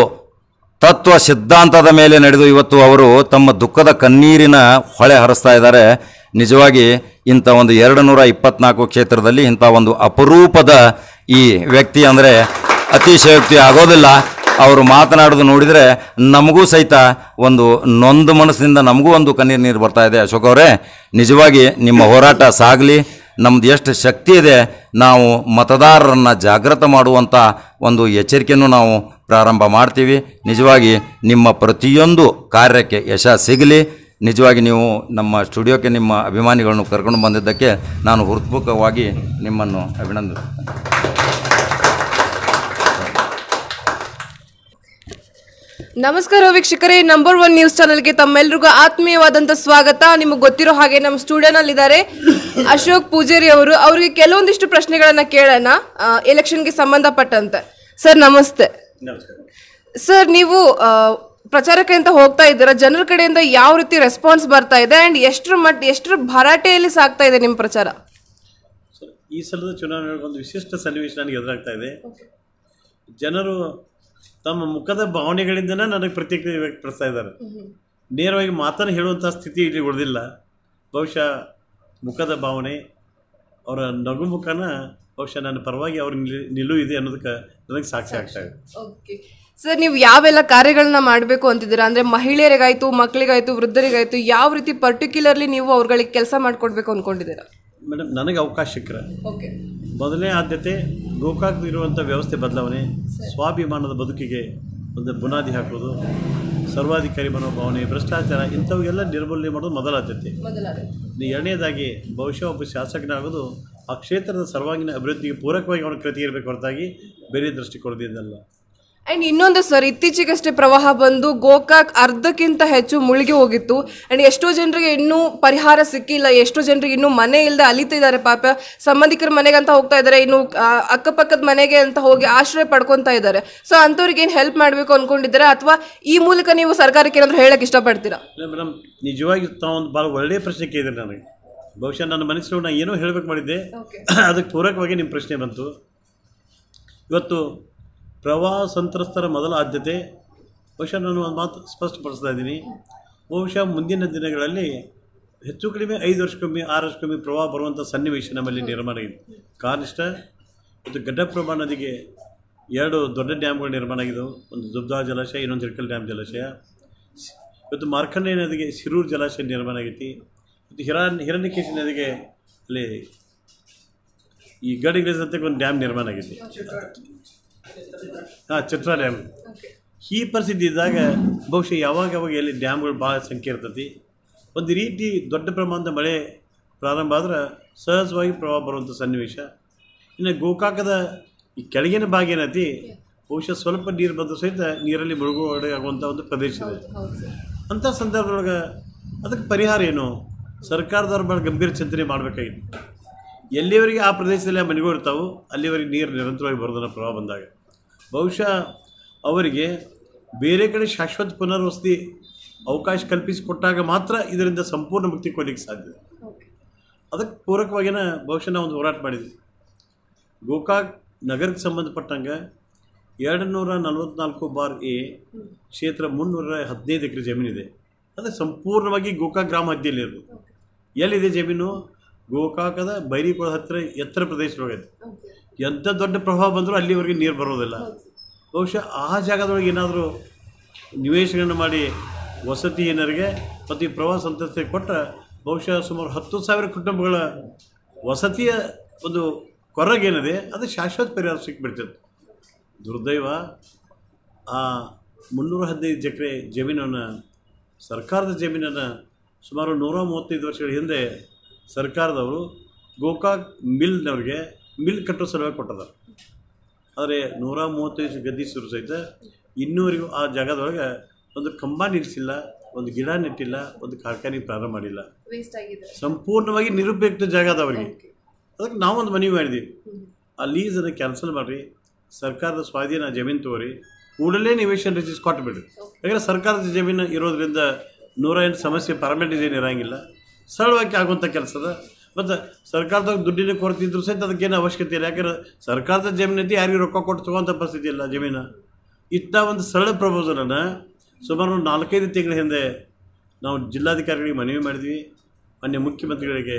ತತ್ವ ಸಿದ್ಧಾಂತದ ಮೇಲೆ ನಡೆದು ಇವತ್ತು ಅವರು ತಮ್ಮ ದುಃಖದ ಕಣ್ಣೀರಿನ ಹೊಳೆ ಹರಿಸ್ತಾ ಇದ್ದಾರೆ ನಿಜವಾಗಿ ಇಂಥ ಒಂದು ಎರಡು ನೂರ ಇಪ್ಪತ್ನಾಲ್ಕು ಕ್ಷೇತ್ರದಲ್ಲಿ ಇಂಥ ಒಂದು ಅಪರೂಪದ ಈ ವ್ಯಕ್ತಿ ಅಂದರೆ ಅತಿಶಯೋಕ್ತಿ ಆಗೋದಿಲ್ಲ ಅವರು ಮಾತನಾಡೋದು ನೋಡಿದರೆ ನಮಗೂ ಸಹಿತ ಒಂದು ನೊಂದು ಮನಸ್ಸಿನಿಂದ ನಮಗೂ ಒಂದು ಕಣ್ಣೀರು ನೀರು ಬರ್ತಾ ಇದೆ ಅಶೋಕ್ ಅವರೇ ನಿಜವಾಗಿ ನಿಮ್ಮ ಹೋರಾಟ ಸಾಗಲಿ ನಮ್ಮದು ಎಷ್ಟು ಶಕ್ತಿ ಇದೆ ನಾವು ಮತದಾರರನ್ನು ಜಾಗೃತ ಮಾಡುವಂಥ ಒಂದು ಎಚ್ಚರಿಕೆಯನ್ನು ನಾವು ಪ್ರಾರಂಭ ಮಾಡ್ತೀವಿ ನಿಜವಾಗಿ ನಿಮ್ಮ ಪ್ರತಿಯೊಂದು ಕಾರ್ಯಕ್ಕೆ ಯಶ ಸಿಗಲಿ ನಿಜವಾಗಿ ನೀವು ನಮ್ಮ ಸ್ಟುಡಿಯೋಕ್ಕೆ ನಿಮ್ಮ ಅಭಿಮಾನಿಗಳನ್ನು ಕರ್ಕೊಂಡು ಬಂದಿದ್ದಕ್ಕೆ ನಾನು ಹೃತ್ಪೂರ್ವಕವಾಗಿ ನಿಮ್ಮನ್ನು ಅಭಿನಂದಿಸ್ತೇನೆ ನಮಸ್ಕಾರ ವೀಕ್ಷಕರೇ ನಂಬರ್ ಒನ್ ನ್ಯೂಸ್ ಚಾನೆಲ್ಗೆ ತಮ್ಮೆಲ್ರಿಗೂ ಆತ್ಮೀಯವಾದಂಥ ಸ್ವಾಗತ ನಿಮಗೆ ಗೊತ್ತಿರೋ ಹಾಗೆ ನಮ್ಮ ಸ್ಟುಡಿಯೋನಲ್ಲಿ ಇದ್ದಾರೆ ಅಶೋಕ್ ಪೂಜಾರಿ ಅವರು ಅವರಿಗೆ ಕೆಲವೊಂದಿಷ್ಟು ಪ್ರಶ್ನೆಗಳನ್ನ ಕೇಳೋಣ ಎಲೆಕ್ಷನ್ಗೆ ಸಂಬಂಧಪಟ್ಟಂತೆ ಸರ್ ನಮಸ್ತೆ ಸರ್ ನೀವು ಪ್ರಚಾರಕ್ಕೆ ಅಂತ ಹೋಗ್ತಾ ಇದ್ದೀರ ಜನರ ಕಡೆಯಿಂದ ಯಾವ ರೀತಿ ರೆಸ್ಪಾನ್ಸ್ ಬರ್ತಾ ಇದೆ ಆ್ಯಂಡ್ ಎಷ್ಟರ ಮಟ್ಟ ಎಷ್ಟರ ಭರಾಟೆಯಲ್ಲಿ ಸಾಕ್ತಾ ಇದೆ ನಿಮ್ಮ ಪ್ರಚಾರ ಈ ಸಲದ ಚುನಾವಣೆ ಒಂದು ವಿಶಿಷ್ಟ ಸನ್ನಿವೇಶ ನನಗೆ ಎದುರಾಗ್ತಾ ಇದೆ ಜನರು ತಮ್ಮ ಮುಖದ ಭಾವನೆಗಳಿಂದನೇ ನನಗೆ ಪ್ರತಿಕ್ರಿಯೆ ವ್ಯಕ್ತಪಡಿಸ್ತಾ ಇದ್ದಾರೆ ನೇರವಾಗಿ ಮಾತನ್ನು ಹೇಳುವಂಥ ಸ್ಥಿತಿ ಇಲ್ಲಿ ಉಳಿದಿಲ್ಲ ಬಹುಶಃ ಮುಖದ ಭಾವನೆ ಅವರ ನಗು ಮುಖನ ಬಹುಶಃ ನನ್ನ ಪರವಾಗಿ ಅವ್ರ ನಿಲುವು ಇದೆ ಅನ್ನೋದಕ್ಕೆ ನನಗೆ ಸಾಕ್ಷಿ ಆಗ್ತಾ ಇದೆ ಓಕೆ ಸರ್ ನೀವು ಯಾವೆಲ್ಲ ಕಾರ್ಯಗಳನ್ನ ಮಾಡಬೇಕು ಅಂತಿದ್ದೀರಾ ಅಂದರೆ ಮಹಿಳೆಯರಿಗಾಯ್ತು ಮಕ್ಕಳಿಗಾಯ್ತು ವೃದ್ಧರಿಗಾಯ್ತು ಯಾವ ರೀತಿ ಪರ್ಟಿಕ್ಯುಲರ್ಲಿ ನೀವು ಅವ್ರಗಳಿಗೆ ಕೆಲಸ ಮಾಡ್ಕೊಡ್ಬೇಕು ಅಂದ್ಕೊಂಡಿದ್ದೀರಾ ಮೇಡಮ್ ನನಗೆ ಅವಕಾಶ ಸಿಕ್ಕರೆ ಓಕೆ ಮೊದಲನೇ ಆದ್ಯತೆ ಗೋಕಾಕ್ ಇರುವಂಥ ವ್ಯವಸ್ಥೆ ಬದಲಾವಣೆ ಸ್ವಾಭಿಮಾನದ ಬದುಕಿಗೆ ಒಂದು ಬುನಾದಿ ಹಾಕೋದು ಸರ್ವಾಧಿಕಾರಿ ಮನೋಭಾವನೆ ಭ್ರಷ್ಟಾಚಾರ ಇಂಥವೆಲ್ಲ ನಿರ್ಮೂಲನೆ ಮಾಡೋದು ಮೊದಲ ಆದ್ಯತೆ ಎರಡನೇದಾಗಿ ಬಹುಶಃ ಒಬ್ಬ ಶಾಸಕನಾಗೋದು ಆ ಕ್ಷೇತ್ರದ ಸರ್ವಾಂಗೀಣ ಅಭಿವೃದ್ಧಿಗೆ ಪೂರಕವಾಗಿ ಅವನ ಕೃತಿ ಇರಬೇಕು ಹೊರತಾಗಿ ಬೇರೆ ದೃಷ್ಟಿಕೋನದಿಂದಲ್ಲ ಅಂಡ್ ಇನ್ನೊಂದು ಸರ್ ಇತ್ತೀಚೆಗಷ್ಟೇ ಪ್ರವಾಹ ಬಂದು ಗೋಕಾಕ್ ಅರ್ಧಕ್ಕಿಂತ ಹೆಚ್ಚು ಮುಳುಗಿ ಹೋಗಿತ್ತು ಅಂಡ್ ಎಷ್ಟೋ ಜನರಿಗೆ ಇನ್ನೂ ಪರಿಹಾರ ಸಿಕ್ಕಿಲ್ಲ ಎಷ್ಟೋ ಜನರಿಗೆ ಇನ್ನೂ ಮನೆ ಇಲ್ಲದೆ ಅಲಿತಿದ್ದಾರೆ ಪಾಪ ಸಂಬಂಧಿಕರ ಮನೆಗೆ ಅಂತ ಹೋಗ್ತಾ ಇದ್ದಾರೆ ಇನ್ನು ಅಕ್ಕಪಕ್ಕದ ಮನೆಗೆ ಅಂತ ಹೋಗಿ ಆಶ್ರಯ ಪಡ್ಕೊತಾ ಇದ್ದಾರೆ ಸೊ ಅಂಥವ್ರಿಗೆ ಏನು ಹೆಲ್ಪ್ ಮಾಡಬೇಕು ಅನ್ಕೊಂಡಿದ್ದಾರೆ ಅಥವಾ ಈ ಮೂಲಕ ನೀವು ಸರ್ಕಾರಕ್ಕೆ ಏನಾದರೂ ಹೇಳಕ್ಕೆ ಇಷ್ಟಪಡ್ತೀರಾ ಮೇಡಮ್ ನಿಜವಾಗಿ ಒಂದು ಭಾಳ ಒಳ್ಳೆಯ ಪ್ರಶ್ನೆ ಕೇಳಿದ್ರೆ ನನಗೆ ಬಹುಶಃ ನನ್ನ ಮನಸ್ಸು ನಾನು ಏನೋ ಹೇಳಬೇಕು ಮಾಡಿದ್ದೆ ಅದಕ್ಕೆ ಪೂರಕವಾಗಿ ನಿಮ್ಮ ಪ್ರಶ್ನೆ ಬಂತು ಇವತ್ತು ಪ್ರವಾಹ ಸಂತ್ರಸ್ತರ ಮೊದಲ ಆದ್ಯತೆ ಬಹುಶಃ ನಾನು ಒಂದು ಮಾತು ಸ್ಪಷ್ಟಪಡಿಸ್ತಾ ಇದ್ದೀನಿ ಬಹುಶಃ ಮುಂದಿನ ದಿನಗಳಲ್ಲಿ ಹೆಚ್ಚು ಕಡಿಮೆ ಐದು ವರ್ಷಕ್ಕೊಮ್ಮೆ ಆರು ವರ್ಷಕ್ಕೊಮ್ಮೆ ಪ್ರವಾಹ ಬರುವಂಥ ಸನ್ನಿವೇಶ ನಮ್ಮಲ್ಲಿ ನಿರ್ಮಾಣ ಇದೆ ಕಾರಣಿಷ್ಟ ಮತ್ತು ಗಡ್ಡಪ್ರಭಾ ನದಿಗೆ ಎರಡು ದೊಡ್ಡ ಡ್ಯಾಮ್ಗಳು ನಿರ್ಮಾಣ ಆಗಿದ್ದವು ಒಂದು ದುಬ್ದಾ ಜಲಾಶಯ ಇನ್ನೊಂದು ಹಿಡ್ಕಲ್ ಡ್ಯಾಮ್ ಜಲಾಶಯ ಇವತ್ತು ಮಾರ್ಕಂಡೇಯ ನದಿಗೆ ಶಿರೂರು ಜಲಾಶಯ ನಿರ್ಮಾಣ ಆಗೈತಿ ಮತ್ತು ಹಿರಾ ಹಿರಣ್ಯಕೇಶಿ ನದಿಗೆ ಅಲ್ಲಿ ಈ ಗಡಿಗ್ರೇಜ್ ಒಂದು ಡ್ಯಾಮ್ ನಿರ್ಮಾಣ ಆಗೈತಿ ಹಾಂ ಚಿತ್ರ ಡ್ಯಾಮ್ ಈ ಪರಿಸ್ಥಿತಿ ಇದ್ದಾಗ ಬಹುಶಃ ಯಾವಾಗ ಯಾವಾಗ ಎಲ್ಲಿ ಡ್ಯಾಮ್ಗಳು ಭಾಳ ಸಂಖ್ಯೆ ಇರ್ತತಿ ಒಂದು ರೀತಿ ದೊಡ್ಡ ಪ್ರಮಾಣದ ಮಳೆ ಪ್ರಾರಂಭ ಆದ್ರೆ ಸಹಜವಾಗಿ ಪ್ರಭಾವ ಬರುವಂಥ ಸನ್ನಿವೇಶ ಇನ್ನು ಗೋಕಾಕದ ಈ ಕೆಳಗಿನ ಭಾಗ ಏನತಿ ಬಹುಶಃ ಸ್ವಲ್ಪ ನೀರು ಬಂದ ಸಹಿತ ನೀರಲ್ಲಿ ಮುಳುಗುವಡೆ ಆಗುವಂಥ ಒಂದು ಪ್ರದೇಶ ಇದೆ ಅಂಥ ಸಂದರ್ಭದೊಳಗೆ ಅದಕ್ಕೆ ಪರಿಹಾರ ಏನು ಸರ್ಕಾರದವ್ರು ಭಾಳ ಗಂಭೀರ ಚಿಂತನೆ ಮಾಡಬೇಕಾಗಿತ್ತು ಎಲ್ಲಿವರೆಗೆ ಆ ಪ್ರದೇಶದಲ್ಲಿ ಆ ಮನೆಗಳು ಇರ್ತಾವೋ ಅಲ್ಲಿವರೆಗೆ ನೀರು ನಿರಂತರವಾಗಿ ಬರೋದನ್ನ ಪ್ರಭಾವ ಬಂದಾಗ ಬಹುಶಃ ಅವರಿಗೆ ಬೇರೆ ಕಡೆ ಶಾಶ್ವತ ಪುನರ್ವಸತಿ ಅವಕಾಶ ಕಲ್ಪಿಸಿಕೊಟ್ಟಾಗ ಮಾತ್ರ ಇದರಿಂದ ಸಂಪೂರ್ಣ ಮುಕ್ತಿ ಕೊಡಲಿಕ್ಕೆ ಸಾಧ್ಯ ಅದಕ್ಕೆ ಪೂರಕವಾಗಿನ ಬಹುಶಃ ನಾವು ಒಂದು ಹೋರಾಟ ಮಾಡಿದ್ವಿ ಗೋಕಾಕ್ ನಗರಕ್ಕೆ ಸಂಬಂಧಪಟ್ಟಂಗೆ ಎರಡು ನೂರ ನಲವತ್ನಾಲ್ಕು ಬಾರ್ ಎ ಕ್ಷೇತ್ರ ಮುನ್ನೂರ ಹದಿನೈದು ಎಕರೆ ಜಮೀನಿದೆ ಅದು ಸಂಪೂರ್ಣವಾಗಿ ಗೋಕಾಕ್ ಗ್ರಾಮ ಹದ್ದಿಯಲ್ಲಿರೋದು ಎಲ್ಲಿದೆ ಜಮೀನು ಗೋಕಾಕದ ಬೈರಿಪುರ ಹತ್ತಿರ ಎತ್ತರ ಪ್ರದೇಶದೊಳಗೈತೆ ಎಂಥ ದೊಡ್ಡ ಪ್ರಭಾವ ಬಂದರೂ ಅಲ್ಲಿವರೆಗೆ ನೀರು ಬರೋದಿಲ್ಲ ಬಹುಶಃ ಆ ಜಾಗದೊಳಗೆ ಏನಾದರೂ ನಿವೇಶನ ಮಾಡಿ ವಸತಿ ಏನರಿಗೆ ಮತ್ತು ಈ ಪ್ರವಾಹ ಸಂತಸ್ತೆ ಕೊಟ್ಟರೆ ಬಹುಶಃ ಸುಮಾರು ಹತ್ತು ಸಾವಿರ ಕುಟುಂಬಗಳ ವಸತಿಯ ಒಂದು ಕೊರಗೇನಿದೆ ಅದು ಶಾಶ್ವತ ಪರಿಹಾರ ಸಿಕ್ಕಿಬಿಡ್ತಿತ್ತು ದುರ್ದೈವ ಆ ಮುನ್ನೂರ ಹದಿನೈದು ಎಕರೆ ಜಮೀನನ್ನು ಸರ್ಕಾರದ ಜಮೀನನ್ನು ಸುಮಾರು ನೂರ ಮೂವತ್ತೈದು ವರ್ಷಗಳ ಹಿಂದೆ ಸರ್ಕಾರದವರು ಗೋಕಾಕ್ ಮಿಲ್ನವ್ರಿಗೆ ಮಿಲ್ ಕಟ್ಟೋ ಸಲುವಾಗಿ ಕೊಟ್ಟದ ಆದರೆ ನೂರ ಮೂವತ್ತೈದು ಸುರು ಸಹಿತ ಇನ್ನೂರಿಗೂ ಆ ಜಾಗದೊಳಗೆ ಒಂದು ಕಂಬ ನಿಲ್ಲಿಸಿಲ್ಲ ಒಂದು ಗಿಡ ನೆಟ್ಟಿಲ್ಲ ಒಂದು ಕಾರ್ಖಾನೆ ಪ್ರಾರಂಭ ಮಾಡಿಲ್ಲ ಸಂಪೂರ್ಣವಾಗಿ ನಿರುಪಯುಕ್ತ ಜಾಗ ಅದ ಅವರಿಗೆ ಅದಕ್ಕೆ ನಾವೊಂದು ಮನವಿ ಮಾಡಿದ್ವಿ ಆ ಲೀಸನ್ನು ಕ್ಯಾನ್ಸಲ್ ಮಾಡಿರಿ ಸರ್ಕಾರದ ಸ್ವಾಧೀನ ಜಮೀನು ತೋರಿ ಕೂಡಲೇ ನಿವೇಶನ ರಚಿಸಿ ಕೊಟ್ಟುಬಿಡ್ರಿ ಯಾಕಂದರೆ ಸರ್ಕಾರದ ಜಮೀನು ಇರೋದ್ರಿಂದ ನೂರ ಎಂಟು ಸಮಸ್ಯೆ ಪರ್ಮನೆಂಟ್ ಇದೇನು ಇರೋಂಗಿಲ್ಲ ಸರಳವಾಗಿ ಆಗುವಂಥ ಕೆಲಸದ ಮತ್ತು ಸರ್ಕಾರದಾಗ ದುಡ್ಡಿನ ಕೊರತೆ ಇದ್ರೂ ಸಹಿತ ಅದಕ್ಕೇನು ಅವಶ್ಯಕತೆ ಇಲ್ಲ ಯಾಕಂದ್ರೆ ಸರ್ಕಾರದ ಜಮೀನೈತಿ ಯಾರಿಗೂ ರೊಕ್ಕ ಕೊಟ್ಟು ತಗೋಂಥ ಪರಿಸ್ಥಿತಿ ಇಲ್ಲ ಜಮೀನು ಇಂಥ ಒಂದು ಸರಳ ಪ್ರಪೋಸಲನ್ನು ಸುಮಾರು ನಾಲ್ಕೈದು ತಿಂಗಳ ಹಿಂದೆ ನಾವು ಜಿಲ್ಲಾಧಿಕಾರಿಗಳಿಗೆ ಮನವಿ ಮಾಡಿದ್ವಿ ಮಾನ್ಯ ಮುಖ್ಯಮಂತ್ರಿಗಳಿಗೆ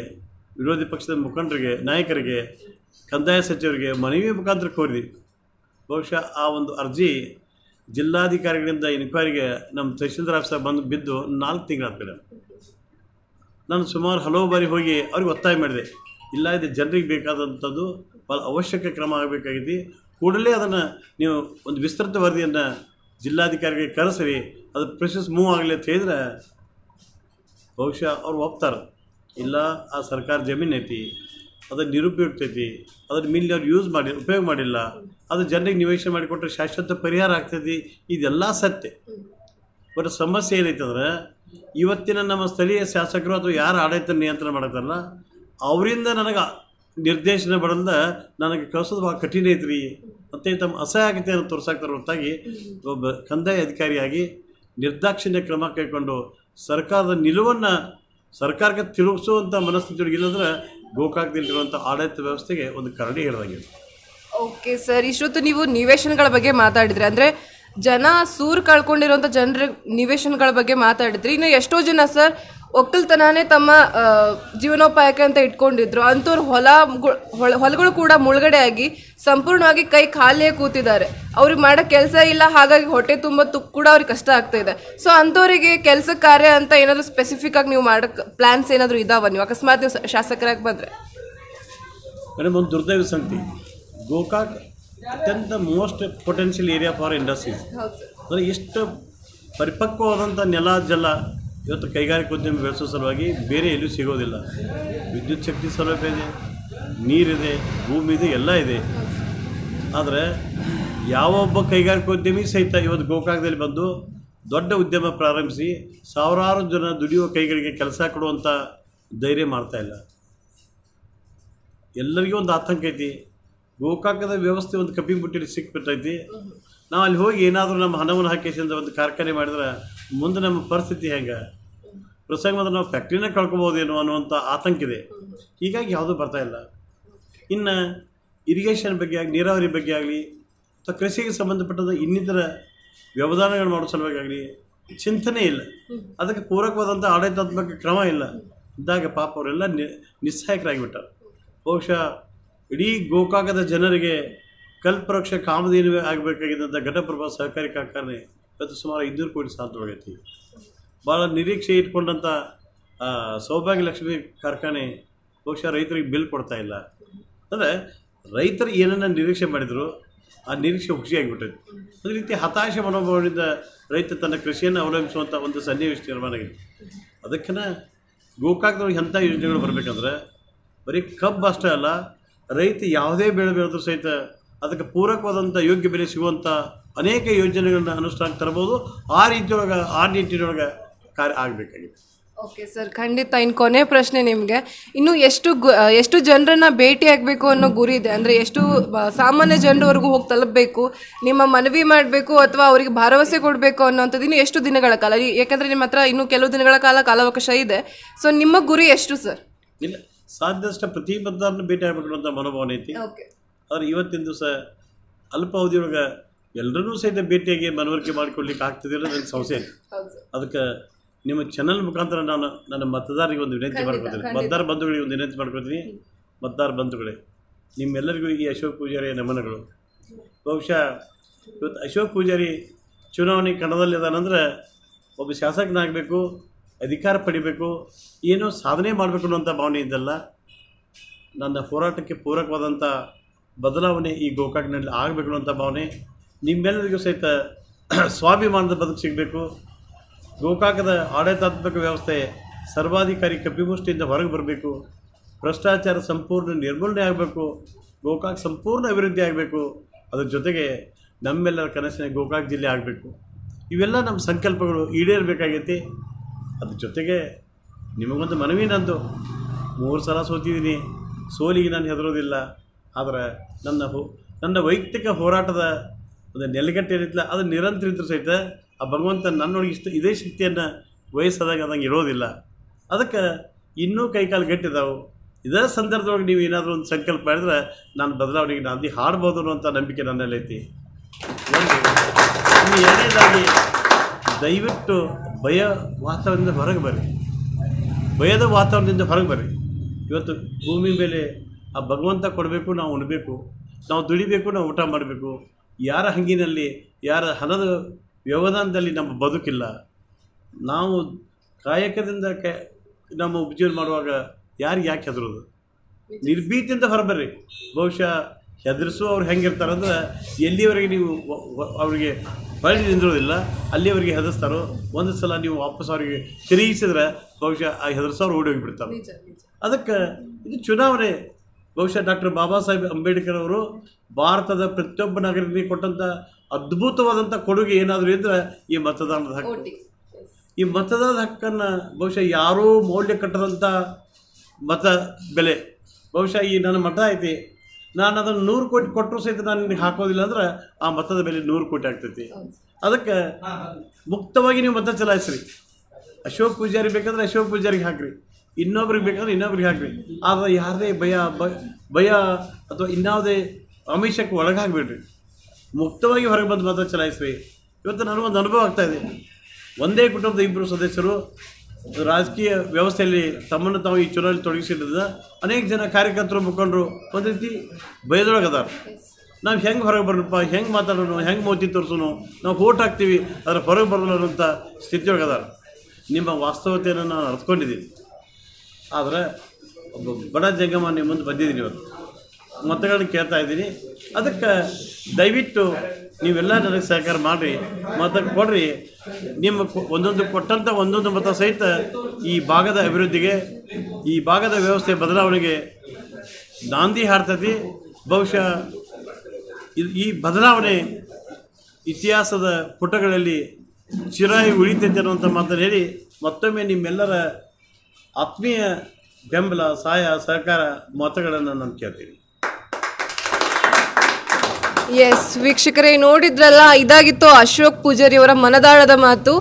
ವಿರೋಧಿ ಪಕ್ಷದ ಮುಖಂಡರಿಗೆ ನಾಯಕರಿಗೆ ಕಂದಾಯ ಸಚಿವರಿಗೆ ಮನವಿ ಮುಖಾಂತರ ಕೋರಿದ್ವಿ ಬಹುಶಃ ಆ ಒಂದು ಅರ್ಜಿ ಜಿಲ್ಲಾಧಿಕಾರಿಗಳಿಂದ ಇನ್ಕ್ವೈರಿಗೆ ನಮ್ಮ ತಹಶೀಲ್ದಾರ್ ಆಫೀಸರ್ ಬಂದು ಬಿದ್ದು ನಾಲ್ಕು ತಿಂಗಳಾದ ಮೇಡಮ್ ನಾನು ಸುಮಾರು ಹಲವು ಬಾರಿ ಹೋಗಿ ಅವ್ರಿಗೆ ಒತ್ತಾಯ ಮಾಡಿದೆ ಇಲ್ಲ ಇದು ಜನರಿಗೆ ಬೇಕಾದಂಥದ್ದು ಭಾಳ ಅವಶ್ಯಕ ಕ್ರಮ ಆಗಬೇಕಾಗಿದೆ ಕೂಡಲೇ ಅದನ್ನು ನೀವು ಒಂದು ವಿಸ್ತೃತ ವರದಿಯನ್ನು ಜಿಲ್ಲಾಧಿಕಾರಿಗೆ ಕರೆಸಿರಿ ಅದು ಪ್ರೊಸೆಸ್ ಮೂವ್ ಆಗಲಿ ಅಂತ ಹೇಳಿದ್ರೆ ಬಹುಶಃ ಅವ್ರು ಒಪ್ತಾರೆ ಇಲ್ಲ ಆ ಸರ್ಕಾರ ಜಮೀನು ಐತಿ ಅದನ್ನು ನಿರುಪಯುಕ್ತ ಐತಿ ಅದನ್ನು ಮಿಲ್ಲಿ ಅವ್ರು ಯೂಸ್ ಮಾಡಿ ಉಪಯೋಗ ಮಾಡಿಲ್ಲ ಅದು ಜನರಿಗೆ ನಿವೇಶನ ಮಾಡಿಕೊಟ್ರೆ ಶಾಶ್ವತ ಪರಿಹಾರ ಆಗ್ತೈತಿ ಇದೆಲ್ಲ ಸತ್ಯ ಬಟ್ ಸಮಸ್ಯೆ ಏನೈತಂದ್ರೆ ಅಂದ್ರೆ ಇವತ್ತಿನ ನಮ್ಮ ಸ್ಥಳೀಯ ಶಾಸಕರು ಅಥವಾ ಯಾರು ಆಡಳಿತ ನಿಯಂತ್ರಣ ಮಾಡ್ತಾರಲ್ಲ ಅವರಿಂದ ನನಗೆ ನಿರ್ದೇಶನ ಬಡಲ್ದ ನನಗೆ ಕಳಿಸೋದು ಭಾಳ ಕಠಿಣ ಐತ್ರಿ ಮತ್ತು ತಮ್ಮ ಅಸಹಾಯಕತೆಯನ್ನು ತೋರ್ಸಾಕ್ತಾರೆ ಹೊರತಾಗಿ ಒಬ್ಬ ಕಂದಾಯ ಅಧಿಕಾರಿಯಾಗಿ ನಿರ್ದಾಕ್ಷಿಣ್ಯ ಕ್ರಮ ಕೈಗೊಂಡು ಸರ್ಕಾರದ ನಿಲುವನ್ನು ಸರ್ಕಾರಕ್ಕೆ ತಿರುಗಿಸುವಂಥ ಮನಸ್ಥಿತಿ ಇಲ್ಲದ್ರೆ ಗೋಕಾಕ್ದಲ್ಲಿ ಆಡಳಿತ ವ್ಯವಸ್ಥೆಗೆ ಒಂದು ಕರಡಿ ಹೇಳಿದಾಗಿದೆ ಓಕೆ ಸರ್ ಇಷ್ಟೊತ್ತು ನೀವು ನಿವೇಶನಗಳ ಬಗ್ಗೆ ಮಾತಾಡಿದ್ರೆ ಅಂದರೆ ಜನ ಸೂರು ಕಳ್ಕೊಂಡಿರುವಂಥ ಜನರ ನಿವೇಶನಗಳ ಬಗ್ಗೆ ಮಾತಾಡಿದ್ರಿ ಇನ್ನು ಎಷ್ಟೋ ಜನ ಸರ್ ಒಕ್ಕಲ್ತನೇ ತಮ್ಮ ಜೀವನೋಪಾಯಕ್ಕೆ ಅಂತ ಇಟ್ಕೊಂಡಿದ್ರು ಅಂಥವ್ರು ಹೊಲ ಹೊಲಗಳು ಕೂಡ ಮುಳುಗಡೆ ಆಗಿ ಸಂಪೂರ್ಣವಾಗಿ ಕೈ ಖಾಲಿಯೇ ಕೂತಿದ್ದಾರೆ ಅವ್ರಿಗೆ ಮಾಡೋ ಕೆಲಸ ಇಲ್ಲ ಹಾಗಾಗಿ ಹೊಟ್ಟೆ ತುಂಬ ತುಕ್ ಕೂಡ ಅವ್ರಿಗೆ ಕಷ್ಟ ಆಗ್ತಾ ಇದೆ ಸೊ ಅಂಥವರಿಗೆ ಕೆಲಸ ಕಾರ್ಯ ಅಂತ ಏನಾದರೂ ಸ್ಪೆಸಿಫಿಕ್ ಆಗಿ ನೀವು ಮಾಡೋಕ್ಕೆ ಪ್ಲಾನ್ಸ್ ಏನಾದರೂ ಇದಾವ ನೀವು ಅಕಸ್ಮಾತ್ ನೀವು ಶಾಸಕರಾಗಿ ಬಂದರೆ ಗೋಕಾಕ್ ಅತ್ಯಂತ most potential area for industries ಅಂದರೆ ಇಷ್ಟು ಪರಿಪಕ್ವವಾದಂಥ ನೆಲ ಜಲ ಇವತ್ತು ಕೈಗಾರಿಕೋದ್ಯಮ ಬೆಳೆಸೋ ಸಲುವಾಗಿ ಬೇರೆ ಎಲ್ಲೂ ಸಿಗೋದಿಲ್ಲ ವಿದ್ಯುತ್ ಶಕ್ತಿ ಸೌಲಭ್ಯ ಇದೆ ನೀರಿದೆ ಭೂಮಿ ಇದೆ ಎಲ್ಲ ಇದೆ ಆದರೆ ಯಾವೊಬ್ಬ ಕೈಗಾರಿಕೋದ್ಯಮಿ ಸಹಿತ ಇವತ್ತು ಗೋಕಾಕದಲ್ಲಿ ಬಂದು ದೊಡ್ಡ ಉದ್ಯಮ ಪ್ರಾರಂಭಿಸಿ ಸಾವಿರಾರು ಜನ ದುಡಿಯುವ ಕೈಗಳಿಗೆ ಕೆಲಸ ಕೊಡುವಂಥ ಧೈರ್ಯ ಮಾಡ್ತಾ ಇಲ್ಲ ಎಲ್ಲರಿಗೂ ಒಂದು ಆತಂಕ ಐತಿ ಗೋಕಾಕದ ವ್ಯವಸ್ಥೆ ಒಂದು ಕಬ್ಬಿ ಮುಟ್ಟಿಲಿ ಸಿಕ್ಬಿಟ್ಟೈತಿ ನಾವು ಅಲ್ಲಿ ಹೋಗಿ ಏನಾದರೂ ನಮ್ಮ ಹಣವನ್ನು ಹಾಕಿಸಿಂದ ಒಂದು ಕಾರ್ಖಾನೆ ಮಾಡಿದ್ರೆ ಮುಂದೆ ನಮ್ಮ ಪರಿಸ್ಥಿತಿ ಹೆಂಗೆ ಪ್ರಸಂಗ ಮಾತ್ರ ನಾವು ಫ್ಯಾಕ್ಟ್ರಿನೇ ಕಳ್ಕೊಬೋದೇನೋ ಅನ್ನುವಂಥ ಆತಂಕ ಇದೆ ಹೀಗಾಗಿ ಯಾವುದೂ ಬರ್ತಾ ಇಲ್ಲ ಇನ್ನು ಇರಿಗೇಷನ್ ಬಗ್ಗೆ ಆಗಲಿ ನೀರಾವರಿ ಬಗ್ಗೆ ಆಗಲಿ ಅಥವಾ ಕೃಷಿಗೆ ಸಂಬಂಧಪಟ್ಟಂಥ ಇನ್ನಿತರ ವ್ಯವಧಾನಗಳು ಮಾಡೋ ಆಗಲಿ ಚಿಂತನೆ ಇಲ್ಲ ಅದಕ್ಕೆ ಪೂರಕವಾದಂಥ ಆಡಳಿತಾತ್ಮಕ ಕ್ರಮ ಇಲ್ಲ ಇದ್ದಾಗ ಪಾಪ ಅವರೆಲ್ಲ ನಿಸ್ಸಹಾಯಕರಾಗಿಬಿಟ್ಟಾರೆ ಬಹುಶಃ ಇಡೀ ಗೋಕಾಕದ ಜನರಿಗೆ ಕಲ್ಪವೃಕ್ಷ ಕಾಮಧೇನು ಆಗಬೇಕಾಗಿದ್ದಂಥ ಘಟಪ್ರಭಾ ಸಹಕಾರಿ ಕಾರ್ಖಾನೆ ಇವತ್ತು ಸುಮಾರು ಇನ್ನೂರು ಕೋಟಿ ಸಾಧ್ಯವಾಗೈತಿ ಭಾಳ ನಿರೀಕ್ಷೆ ಇಟ್ಕೊಂಡಂಥ ಸೌಭಾಗ್ಯ ಲಕ್ಷ್ಮಿ ಕಾರ್ಖಾನೆ ಬಹುಶಃ ರೈತರಿಗೆ ಬಿಲ್ ಕೊಡ್ತಾ ಇಲ್ಲ ಅಂದರೆ ರೈತರು ಏನನ್ನ ನಿರೀಕ್ಷೆ ಮಾಡಿದ್ರು ಆ ನಿರೀಕ್ಷೆ ಹುಸಿಯಾಗಿಬಿಟ್ಟೈತೆ ಅದೇ ರೀತಿ ಹತಾಶೆ ಮನೋಭಾವದಿಂದ ರೈತ ತನ್ನ ಕೃಷಿಯನ್ನು ಅವಲಂಬಿಸುವಂಥ ಒಂದು ಸನ್ನಿವೇಶ ನಿರ್ಮಾಣ ಆಗಿದೆ ಅದಕ್ಕನ ಗೋಕಾಕದೊಳಗೆ ಎಂಥ ಯೋಜನೆಗಳು ಬರಬೇಕಂದ್ರೆ ಬರೀ ಕಬ್ಬು ಅಷ್ಟೇ ಅಲ್ಲ ರೈತ ಯಾವುದೇ ಬೆಳೆ ಬೆಳೆದ್ರೂ ಸಹಿತ ಅದಕ್ಕೆ ಪೂರಕವಾದಂಥ ಯೋಗ್ಯ ಬೆಲೆ ಸಿಗುವಂಥ ಅನೇಕ ಯೋಜನೆಗಳನ್ನ ಅನುಷ್ಠಾನಕ್ಕೆ ತರಬಹುದು ಆ ರೀತಿಯೊಳಗೆ ಆ ನಿಟ್ಟಿನೊಳಗೆ ಕಾರ್ಯ ಆಗಬೇಕಾಗಿದೆ ಓಕೆ ಸರ್ ಖಂಡಿತ ಇನ್ನು ಕೊನೆ ಪ್ರಶ್ನೆ ನಿಮಗೆ ಇನ್ನು ಎಷ್ಟು ಎಷ್ಟು ಜನರನ್ನ ಭೇಟಿ ಆಗಬೇಕು ಅನ್ನೋ ಗುರಿ ಇದೆ ಅಂದರೆ ಎಷ್ಟು ಸಾಮಾನ್ಯ ಜನರವರೆಗೂ ಹೋಗಿ ತಲುಪಬೇಕು ನಿಮ್ಮ ಮನವಿ ಮಾಡಬೇಕು ಅಥವಾ ಅವರಿಗೆ ಭರವಸೆ ಕೊಡಬೇಕು ಅನ್ನೋಂಥದ್ದು ಇನ್ನು ಎಷ್ಟು ದಿನಗಳ ಕಾಲ ಯಾಕಂದರೆ ನಿಮ್ಮ ಹತ್ರ ಇನ್ನೂ ಕೆಲವು ದಿನಗಳ ಕಾಲ ಕಾಲಾವಕಾಶ ಇದೆ ಸೊ ನಿಮ್ಮ ಗುರಿ ಎಷ್ಟು ಸರ್ ಇಲ್ಲ ಸಾಧ್ಯದಷ್ಟು ಪ್ರತಿ ಮತದಾರನ ಭೇಟಿ ಆಗ್ಬಿಡುವಂಥ ಮನೋಭಾವನೆ ಐತಿ ಆದ್ರೆ ಇವತ್ತಿನ ದಿವಸ ಅಲ್ಪಾವಧಿಯೊಳಗೆ ಎಲ್ಲರೂ ಸಹಿತ ಭೇಟಿಯಾಗಿ ಮನವರಿಕೆ ಆಗ್ತದೆ ಅನ್ನೋದು ನನ್ನ ಸಂಶಯ ಅದಕ್ಕೆ ನಿಮ್ಮ ಚಾನಲ್ ಮುಖಾಂತರ ನಾನು ನನ್ನ ಮತದಾರರಿಗೆ ಒಂದು ವಿನಂತಿ ಮಾಡ್ಕೊತೀನಿ ಮತದಾರ ಬಂಧುಗಳಿಗೆ ಒಂದು ವಿನಂತಿ ಮಾಡ್ಕೊತೀನಿ ಮತದಾರ ಬಂಧುಗಳೇ ನಿಮ್ಮೆಲ್ಲರಿಗೂ ಈ ಅಶೋಕ್ ಪೂಜಾರಿಯ ನಮನಗಳು ಬಹುಶಃ ಇವತ್ತು ಅಶೋಕ್ ಪೂಜಾರಿ ಚುನಾವಣೆ ಕಣದಲ್ಲಿದ್ದಾನಂದ್ರೆ ಒಬ್ಬ ಶಾಸಕನಾಗಬೇಕು ಅಧಿಕಾರ ಪಡಿಬೇಕು ಏನೋ ಸಾಧನೆ ಮಾಡಬೇಕು ಅನ್ನೋಂಥ ಭಾವನೆ ಇದ್ದಲ್ಲ ನನ್ನ ಹೋರಾಟಕ್ಕೆ ಪೂರಕವಾದಂಥ ಬದಲಾವಣೆ ಈ ಗೋಕಾಕ್ನಲ್ಲಿ ಆಗಬೇಕು ಅನ್ನೋಂಥ ಭಾವನೆ ನಿಮ್ಮೆಲ್ಲರಿಗೂ ಸಹಿತ ಸ್ವಾಭಿಮಾನದ ಬದುಕು ಸಿಗಬೇಕು ಗೋಕಾಕದ ಆಡಳಿತಾತ್ಮಕ ವ್ಯವಸ್ಥೆ ಸರ್ವಾಧಿಕಾರಿ ಕಪಿಗೋಷ್ಠಿಯಿಂದ ಹೊರಗೆ ಬರಬೇಕು ಭ್ರಷ್ಟಾಚಾರ ಸಂಪೂರ್ಣ ನಿರ್ಮೂಲನೆ ಆಗಬೇಕು ಗೋಕಾಕ್ ಸಂಪೂರ್ಣ ಅಭಿವೃದ್ಧಿ ಆಗಬೇಕು ಅದರ ಜೊತೆಗೆ ನಮ್ಮೆಲ್ಲರ ಕನಸಿನ ಗೋಕಾಕ್ ಜಿಲ್ಲೆ ಆಗಬೇಕು ಇವೆಲ್ಲ ನಮ್ಮ ಸಂಕಲ್ಪಗಳು ಈಡೇರಬೇಕಾಗೈತಿ ಅದ್ರ ಜೊತೆಗೆ ನಿಮಗೊಂದು ಮನವಿ ನಂದು ಮೂರು ಸಲ ಸೋತಿದ್ದೀನಿ ಸೋಲಿಗೆ ನಾನು ಹೆದರೋದಿಲ್ಲ ಆದರೆ ನನ್ನ ಹೋ ನನ್ನ ವೈಯಕ್ತಿಕ ಹೋರಾಟದ ಒಂದು ನೆಲೆಗಟ್ಟೆ ಏನಿತ್ತಲ್ಲ ಅದು ನಿರಂತರ ಇದ್ರೂ ಸಹಿತ ಆ ಭಗವಂತ ನನ್ನೊಳಗೆ ಇಷ್ಟು ಇದೇ ಶಕ್ತಿಯನ್ನು ವಯಸ್ಸಾದಾಗ ಅದಂಗೆ ಇರೋದಿಲ್ಲ ಅದಕ್ಕೆ ಇನ್ನೂ ಕೈಕಾಲು ಗಟ್ಟಿದಾವೆ ಇದೇ ಸಂದರ್ಭದೊಳಗೆ ನೀವು ಏನಾದರೂ ಒಂದು ಸಂಕಲ್ಪ ಮಾಡಿದ್ರೆ ನಾನು ಬದಲಾವಣೆಗೆ ನಾನು ಹಾಡ್ಬೋದು ಅನ್ನೋಂಥ ನಂಬಿಕೆ ನನ್ನಲ್ಲೈತಿ ಇನ್ನು ಎರಡನೇದಾಗಿ ದಯವಿಟ್ಟು ಭಯ ವಾತಾವರಣದಿಂದ ಹೊರಗೆ ಬರ್ರಿ ಭಯದ ವಾತಾವರಣದಿಂದ ಹೊರಗೆ ಬರ್ರಿ ಇವತ್ತು ಭೂಮಿ ಮೇಲೆ ಆ ಭಗವಂತ ಕೊಡಬೇಕು ನಾವು ಉಣಬೇಕು ನಾವು ದುಡಿಬೇಕು ನಾವು ಊಟ ಮಾಡಬೇಕು ಯಾರ ಹಂಗಿನಲ್ಲಿ ಯಾರ ಹಣದ ವ್ಯವಧಾನದಲ್ಲಿ ನಮ್ಮ ಬದುಕಿಲ್ಲ ನಾವು ಕಾಯಕದಿಂದ ಕೆ ನಮ್ಮ ಉಪಜೀವನ ಮಾಡುವಾಗ ಯಾರಿಗೆ ಯಾಕೆ ಹೆದರೋದು ನಿರ್ಭೀತಿಯಿಂದ ಹೊರಬರ್ರಿ ಬಹುಶಃ ಹೆದರಿಸುವವ್ರು ಹೆಂಗಿರ್ತಾರೆ ಅಂದ್ರೆ ಎಲ್ಲಿವರೆಗೆ ನೀವು ಅವರಿಗೆ ಬಳಸಿ ನಿಂದಿರೋದಿಲ್ಲ ಅಲ್ಲಿಯವರಿಗೆ ಹೆದರ್ಸ್ತಾರೋ ಒಂದು ಸಲ ನೀವು ವಾಪಸ್ ಅವರಿಗೆ ತಿರುಗಿಸಿದ್ರೆ ಬಹುಶಃ ಆ ಹೆದರ್ಸೋರು ಓಡಿ ಹೋಗಿಬಿಡ್ತಾರೆ ಅದಕ್ಕೆ ಇದು ಚುನಾವಣೆ ಬಹುಶಃ ಡಾಕ್ಟರ್ ಬಾಬಾ ಸಾಹೇಬ್ ಅಂಬೇಡ್ಕರ್ ಅವರು ಭಾರತದ ಪ್ರತಿಯೊಬ್ಬ ನಾಗರಿಕರಿಗೆ ಕೊಟ್ಟಂಥ ಅದ್ಭುತವಾದಂಥ ಕೊಡುಗೆ ಏನಾದರೂ ಇದ್ರೆ ಈ ಮತದಾನದ ಹಕ್ಕು ಈ ಮತದಾನದ ಹಕ್ಕನ್ನು ಬಹುಶಃ ಯಾರೂ ಮೌಲ್ಯ ಕಟ್ಟದಂಥ ಮತ ಬೆಲೆ ಬಹುಶಃ ಈ ನನ್ನ ಮಠ ಐತಿ ನಾನು ಅದನ್ನು ನೂರು ಕೋಟಿ ಕೊಟ್ಟರು ಸಹಿತ ನಾನು ನಿನಗೆ ಹಾಕೋದಿಲ್ಲ ಅಂದ್ರೆ ಆ ಮತದ ಮೇಲೆ ನೂರು ಕೋಟಿ ಆಗ್ತೈತಿ ಅದಕ್ಕೆ ಮುಕ್ತವಾಗಿ ನೀವು ಮತ ಚಲಾಯಿಸ್ರಿ ಅಶೋಕ್ ಪೂಜಾರಿ ಬೇಕಾದ್ರೆ ಅಶೋಕ್ ಪೂಜಾರಿಗೆ ಹಾಕ್ರಿ ಇನ್ನೊಬ್ರಿಗೆ ಬೇಕಾದ್ರೆ ಇನ್ನೊಬ್ರಿಗೆ ಹಾಕ್ರಿ ಆದರೆ ಯಾರದೇ ಭಯ ಭಯ ಅಥವಾ ಇನ್ಯಾವುದೇ ಆಮಿಷಕ್ಕೆ ಒಳಗಾಗಬೇಡ್ರಿ ಮುಕ್ತವಾಗಿ ಹೊರಗೆ ಬಂದು ಮತ ಚಲಾಯಿಸ್ರಿ ಇವತ್ತು ನನಗೊಂದು ಅನುಭವ ಆಗ್ತಾ ಇದೆ ಒಂದೇ ಕುಟುಂಬದ ಇಬ್ಬರು ಸದಸ್ಯರು ರಾಜಕೀಯ ವ್ಯವಸ್ಥೆಯಲ್ಲಿ ತಮ್ಮನ್ನು ತಾವು ಈ ಚುನಾವಣೆ ತೊಡಗಿಸಿರೋದ್ರಿಂದ ಅನೇಕ ಜನ ಕಾರ್ಯಕರ್ತರು ಮುಖಂಡರು ಒಂದು ರೀತಿ ಭಯದೊಳಗದಾರ ನಾವು ಹೆಂಗೆ ಹೊರಗೆ ಬರಲಪ್ಪ ಹೆಂಗೆ ಮಾತಾಡೋಣ ಹೆಂಗೆ ಮೋತಿ ತೋರಿಸೋನು ನಾವು ಓಟ್ ಹಾಕ್ತೀವಿ ಅದರ ಹೊರಗೆ ಅನ್ನೋಂಥ ಸ್ಥಿತಿಯೊಳಗದಾರ ನಿಮ್ಮ ವಾಸ್ತವತೆಯನ್ನು ನಾನು ಅರ್ಥಕೊಂಡಿದ್ದೀನಿ ಆದರೆ ಒಬ್ಬ ಬಡ ಜಂಗಮ ನಿಮ್ಮ ಮುಂದೆ ಬಂದಿದ್ದೀನಿ ಇವತ್ತು ಮತಗಳನ್ನು ಕೇಳ್ತಾ ಇದ್ದೀನಿ ಅದಕ್ಕೆ ದಯವಿಟ್ಟು ನೀವೆಲ್ಲ ನನಗೆ ಸಹಕಾರ ಮಾಡಿರಿ ಮತ ಕೊಡ್ರಿ ನಿಮ್ಮ ಒಂದೊಂದು ಕೊಟ್ಟಂಥ ಒಂದೊಂದು ಮತ ಸಹಿತ ಈ ಭಾಗದ ಅಭಿವೃದ್ಧಿಗೆ ಈ ಭಾಗದ ವ್ಯವಸ್ಥೆ ಬದಲಾವಣೆಗೆ ನಾಂದಿ ಹಾರ್ತತಿ ಬಹುಶಃ ಈ ಬದಲಾವಣೆ ಇತಿಹಾಸದ ಪುಟಗಳಲ್ಲಿ ಚಿರಾಯಿ ಉಳಿತೈತೆ ಅನ್ನುವಂಥ ಮಾತನ್ನು ಹೇಳಿ ಮತ್ತೊಮ್ಮೆ ನಿಮ್ಮೆಲ್ಲರ ಆತ್ಮೀಯ ಬೆಂಬಲ ಸಹಾಯ ಸಹಕಾರ ಮತಗಳನ್ನು ನಾನು ಕೇಳ್ತೀನಿ ಎಸ್ ವೀಕ್ಷಕರೇ ನೋಡಿದ್ರಲ್ಲ ಇದಾಗಿತ್ತು ಅಶೋಕ್ ಪೂಜಾರಿ ಅವರ ಮನದಾಳದ ಮಾತು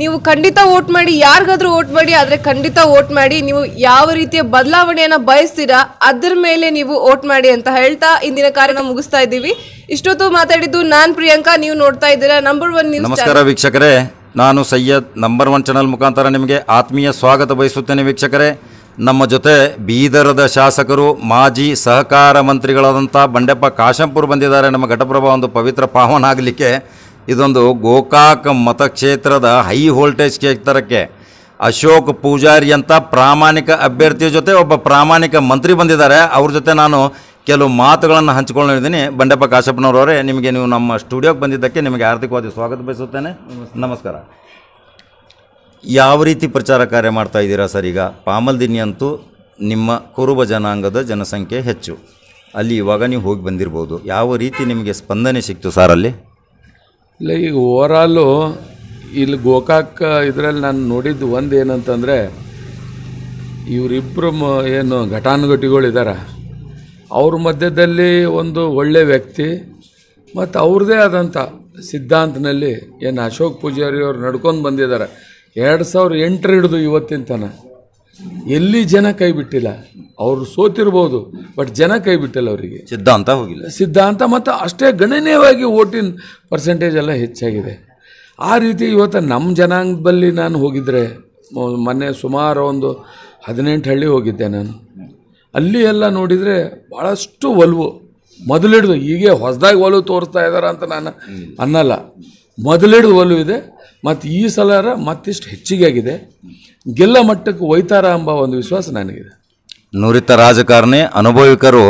ನೀವು ಖಂಡಿತ ಓಟ್ ಮಾಡಿ ಯಾರಿಗಾದ್ರೂ ಓಟ್ ಮಾಡಿ ಆದ್ರೆ ಖಂಡಿತ ಓಟ್ ಮಾಡಿ ನೀವು ಯಾವ ರೀತಿಯ ಬದಲಾವಣೆಯನ್ನು ಬಯಸ್ತೀರಾ ಅದ್ರ ಮೇಲೆ ನೀವು ಓಟ್ ಮಾಡಿ ಅಂತ ಹೇಳ್ತಾ ಇಂದಿನ ಕಾರ್ಯನ ಮುಗಿಸ್ತಾ ಇದ್ದೀವಿ ಇಷ್ಟೊತ್ತು ಮಾತಾಡಿದ್ದು ನಾನ್ ಪ್ರಿಯಾಂಕಾ ನೀವು ನೋಡ್ತಾ ಇದ್ದೀರಾ ನಂಬರ್ ಒನ್ ನಮಸ್ಕಾರ ವೀಕ್ಷಕರೇ ನಾನು ಸೈಯದ್ ನಂಬರ್ ಒನ್ ಚಾನಲ್ ಮುಖಾಂತರ ನಿಮಗೆ ಆತ್ಮೀಯ ಸ್ವಾಗತ ಬಯಸುತ್ತೇನೆ ವೀಕ್ಷಕರೇ ನಮ್ಮ ಜೊತೆ ಬೀದರದ ಶಾಸಕರು ಮಾಜಿ ಸಹಕಾರ ಮಂತ್ರಿಗಳಾದಂಥ ಬಂಡೆಪ್ಪ ಕಾಶಂಪುರ್ ಬಂದಿದ್ದಾರೆ ನಮ್ಮ ಘಟಪ್ರಭಾ ಒಂದು ಪವಿತ್ರ ಪಾವನ ಆಗಲಿಕ್ಕೆ ಇದೊಂದು ಗೋಕಾಕ್ ಮತಕ್ಷೇತ್ರದ ಹೈ ವೋಲ್ಟೇಜ್ ಕ್ಷೇತ್ರಕ್ಕೆ ಅಶೋಕ್ ಪೂಜಾರಿ ಅಂತ ಪ್ರಾಮಾಣಿಕ ಅಭ್ಯರ್ಥಿಯ ಜೊತೆ ಒಬ್ಬ ಪ್ರಾಮಾಣಿಕ ಮಂತ್ರಿ ಬಂದಿದ್ದಾರೆ ಅವ್ರ ಜೊತೆ ನಾನು ಕೆಲವು ಮಾತುಗಳನ್ನು ಹಂಚಿಕೊಳ್ಳಿದ್ದೀನಿ ಬಂಡೆಪ್ಪ ಕಾಶಪ್ಪನವರವರೇ ನಿಮಗೆ ನೀವು ನಮ್ಮ ಸ್ಟುಡಿಯೋಗೆ ಬಂದಿದ್ದಕ್ಕೆ ನಿಮಗೆ ಆರ್ಥಿಕವಾಗಿ ಸ್ವಾಗತ ಬಯಸುತ್ತೇನೆ ನಮಸ್ಕಾರ ಯಾವ ರೀತಿ ಪ್ರಚಾರ ಕಾರ್ಯ ಮಾಡ್ತಾ ಇದ್ದೀರಾ ಸರ್ ಈಗ ಪಾಮಲ್ದಿನಿ ಅಂತೂ ನಿಮ್ಮ ಕುರುಬ ಜನಾಂಗದ ಜನಸಂಖ್ಯೆ ಹೆಚ್ಚು ಅಲ್ಲಿ ಇವಾಗ ನೀವು ಹೋಗಿ ಬಂದಿರ್ಬೋದು ಯಾವ ರೀತಿ ನಿಮಗೆ ಸ್ಪಂದನೆ ಸಿಕ್ತು ಸರ್ ಅಲ್ಲಿ ಇಲ್ಲ ಈಗ ಓವರಾಲು ಇಲ್ಲಿ ಗೋಕಾಕ್ ಇದರಲ್ಲಿ ನಾನು ನೋಡಿದ್ದು ಒಂದು ಏನಂತಂದರೆ ಇವರಿಬ್ಬರು ಏನು ಘಟಾನುಘಟಿಗಳಿದ್ದಾರೆ ಅವ್ರ ಮಧ್ಯದಲ್ಲಿ ಒಂದು ಒಳ್ಳೆ ವ್ಯಕ್ತಿ ಮತ್ತು ಅವ್ರದೇ ಆದಂಥ ಸಿದ್ಧಾಂತನಲ್ಲಿ ಏನು ಅಶೋಕ್ ಪೂಜಾರಿ ಅವರು ನಡ್ಕೊಂಡು ಬಂದಿದ್ದಾರೆ ಎರಡು ಸಾವಿರ ಎಂಟರ ಹಿಡಿದು ಇವತ್ತಿನ ತನ ಎಲ್ಲಿ ಜನ ಕೈ ಬಿಟ್ಟಿಲ್ಲ ಅವರು ಸೋತಿರ್ಬೋದು ಬಟ್ ಜನ ಕೈ ಬಿಟ್ಟಿಲ್ಲ ಅವರಿಗೆ ಸಿದ್ಧಾಂತ ಹೋಗಿಲ್ಲ ಸಿದ್ಧಾಂತ ಮತ್ತು ಅಷ್ಟೇ ಗಣನೀಯವಾಗಿ ಓಟಿನ ಪರ್ಸೆಂಟೇಜ್ ಎಲ್ಲ ಹೆಚ್ಚಾಗಿದೆ ಆ ರೀತಿ ಇವತ್ತು ನಮ್ಮ ಜನಾಂಗದಲ್ಲಿ ನಾನು ಹೋಗಿದ್ದರೆ ಮೊನ್ನೆ ಸುಮಾರು ಒಂದು ಹದಿನೆಂಟು ಹಳ್ಳಿ ಹೋಗಿದ್ದೆ ನಾನು ಅಲ್ಲಿ ಎಲ್ಲ ನೋಡಿದರೆ ಭಾಳಷ್ಟು ಒಲವು ಮೊದಲಿಡ್ದು ಹೀಗೆ ಹೊಸದಾಗಿ ಒಲವು ತೋರಿಸ್ತಾ ಇದ್ದಾರೆ ಅಂತ ನಾನು ಅನ್ನಲ್ಲ ಮೊದಲಿಡ್ದು ಒಲವು ಇದೆ ಮತ್ತು ಈ ಸಲ ಮತ್ತಿಷ್ಟು ಹೆಚ್ಚಿಗೆ ಆಗಿದೆ ಗೆಲ್ಲ ಮಟ್ಟಕ್ಕೆ ಒಯ್ತಾರ ಎಂಬ ಒಂದು ವಿಶ್ವಾಸ ನನಗಿದೆ ನುರಿತ ರಾಜಕಾರಣಿ ಅನುಭವಿಕರು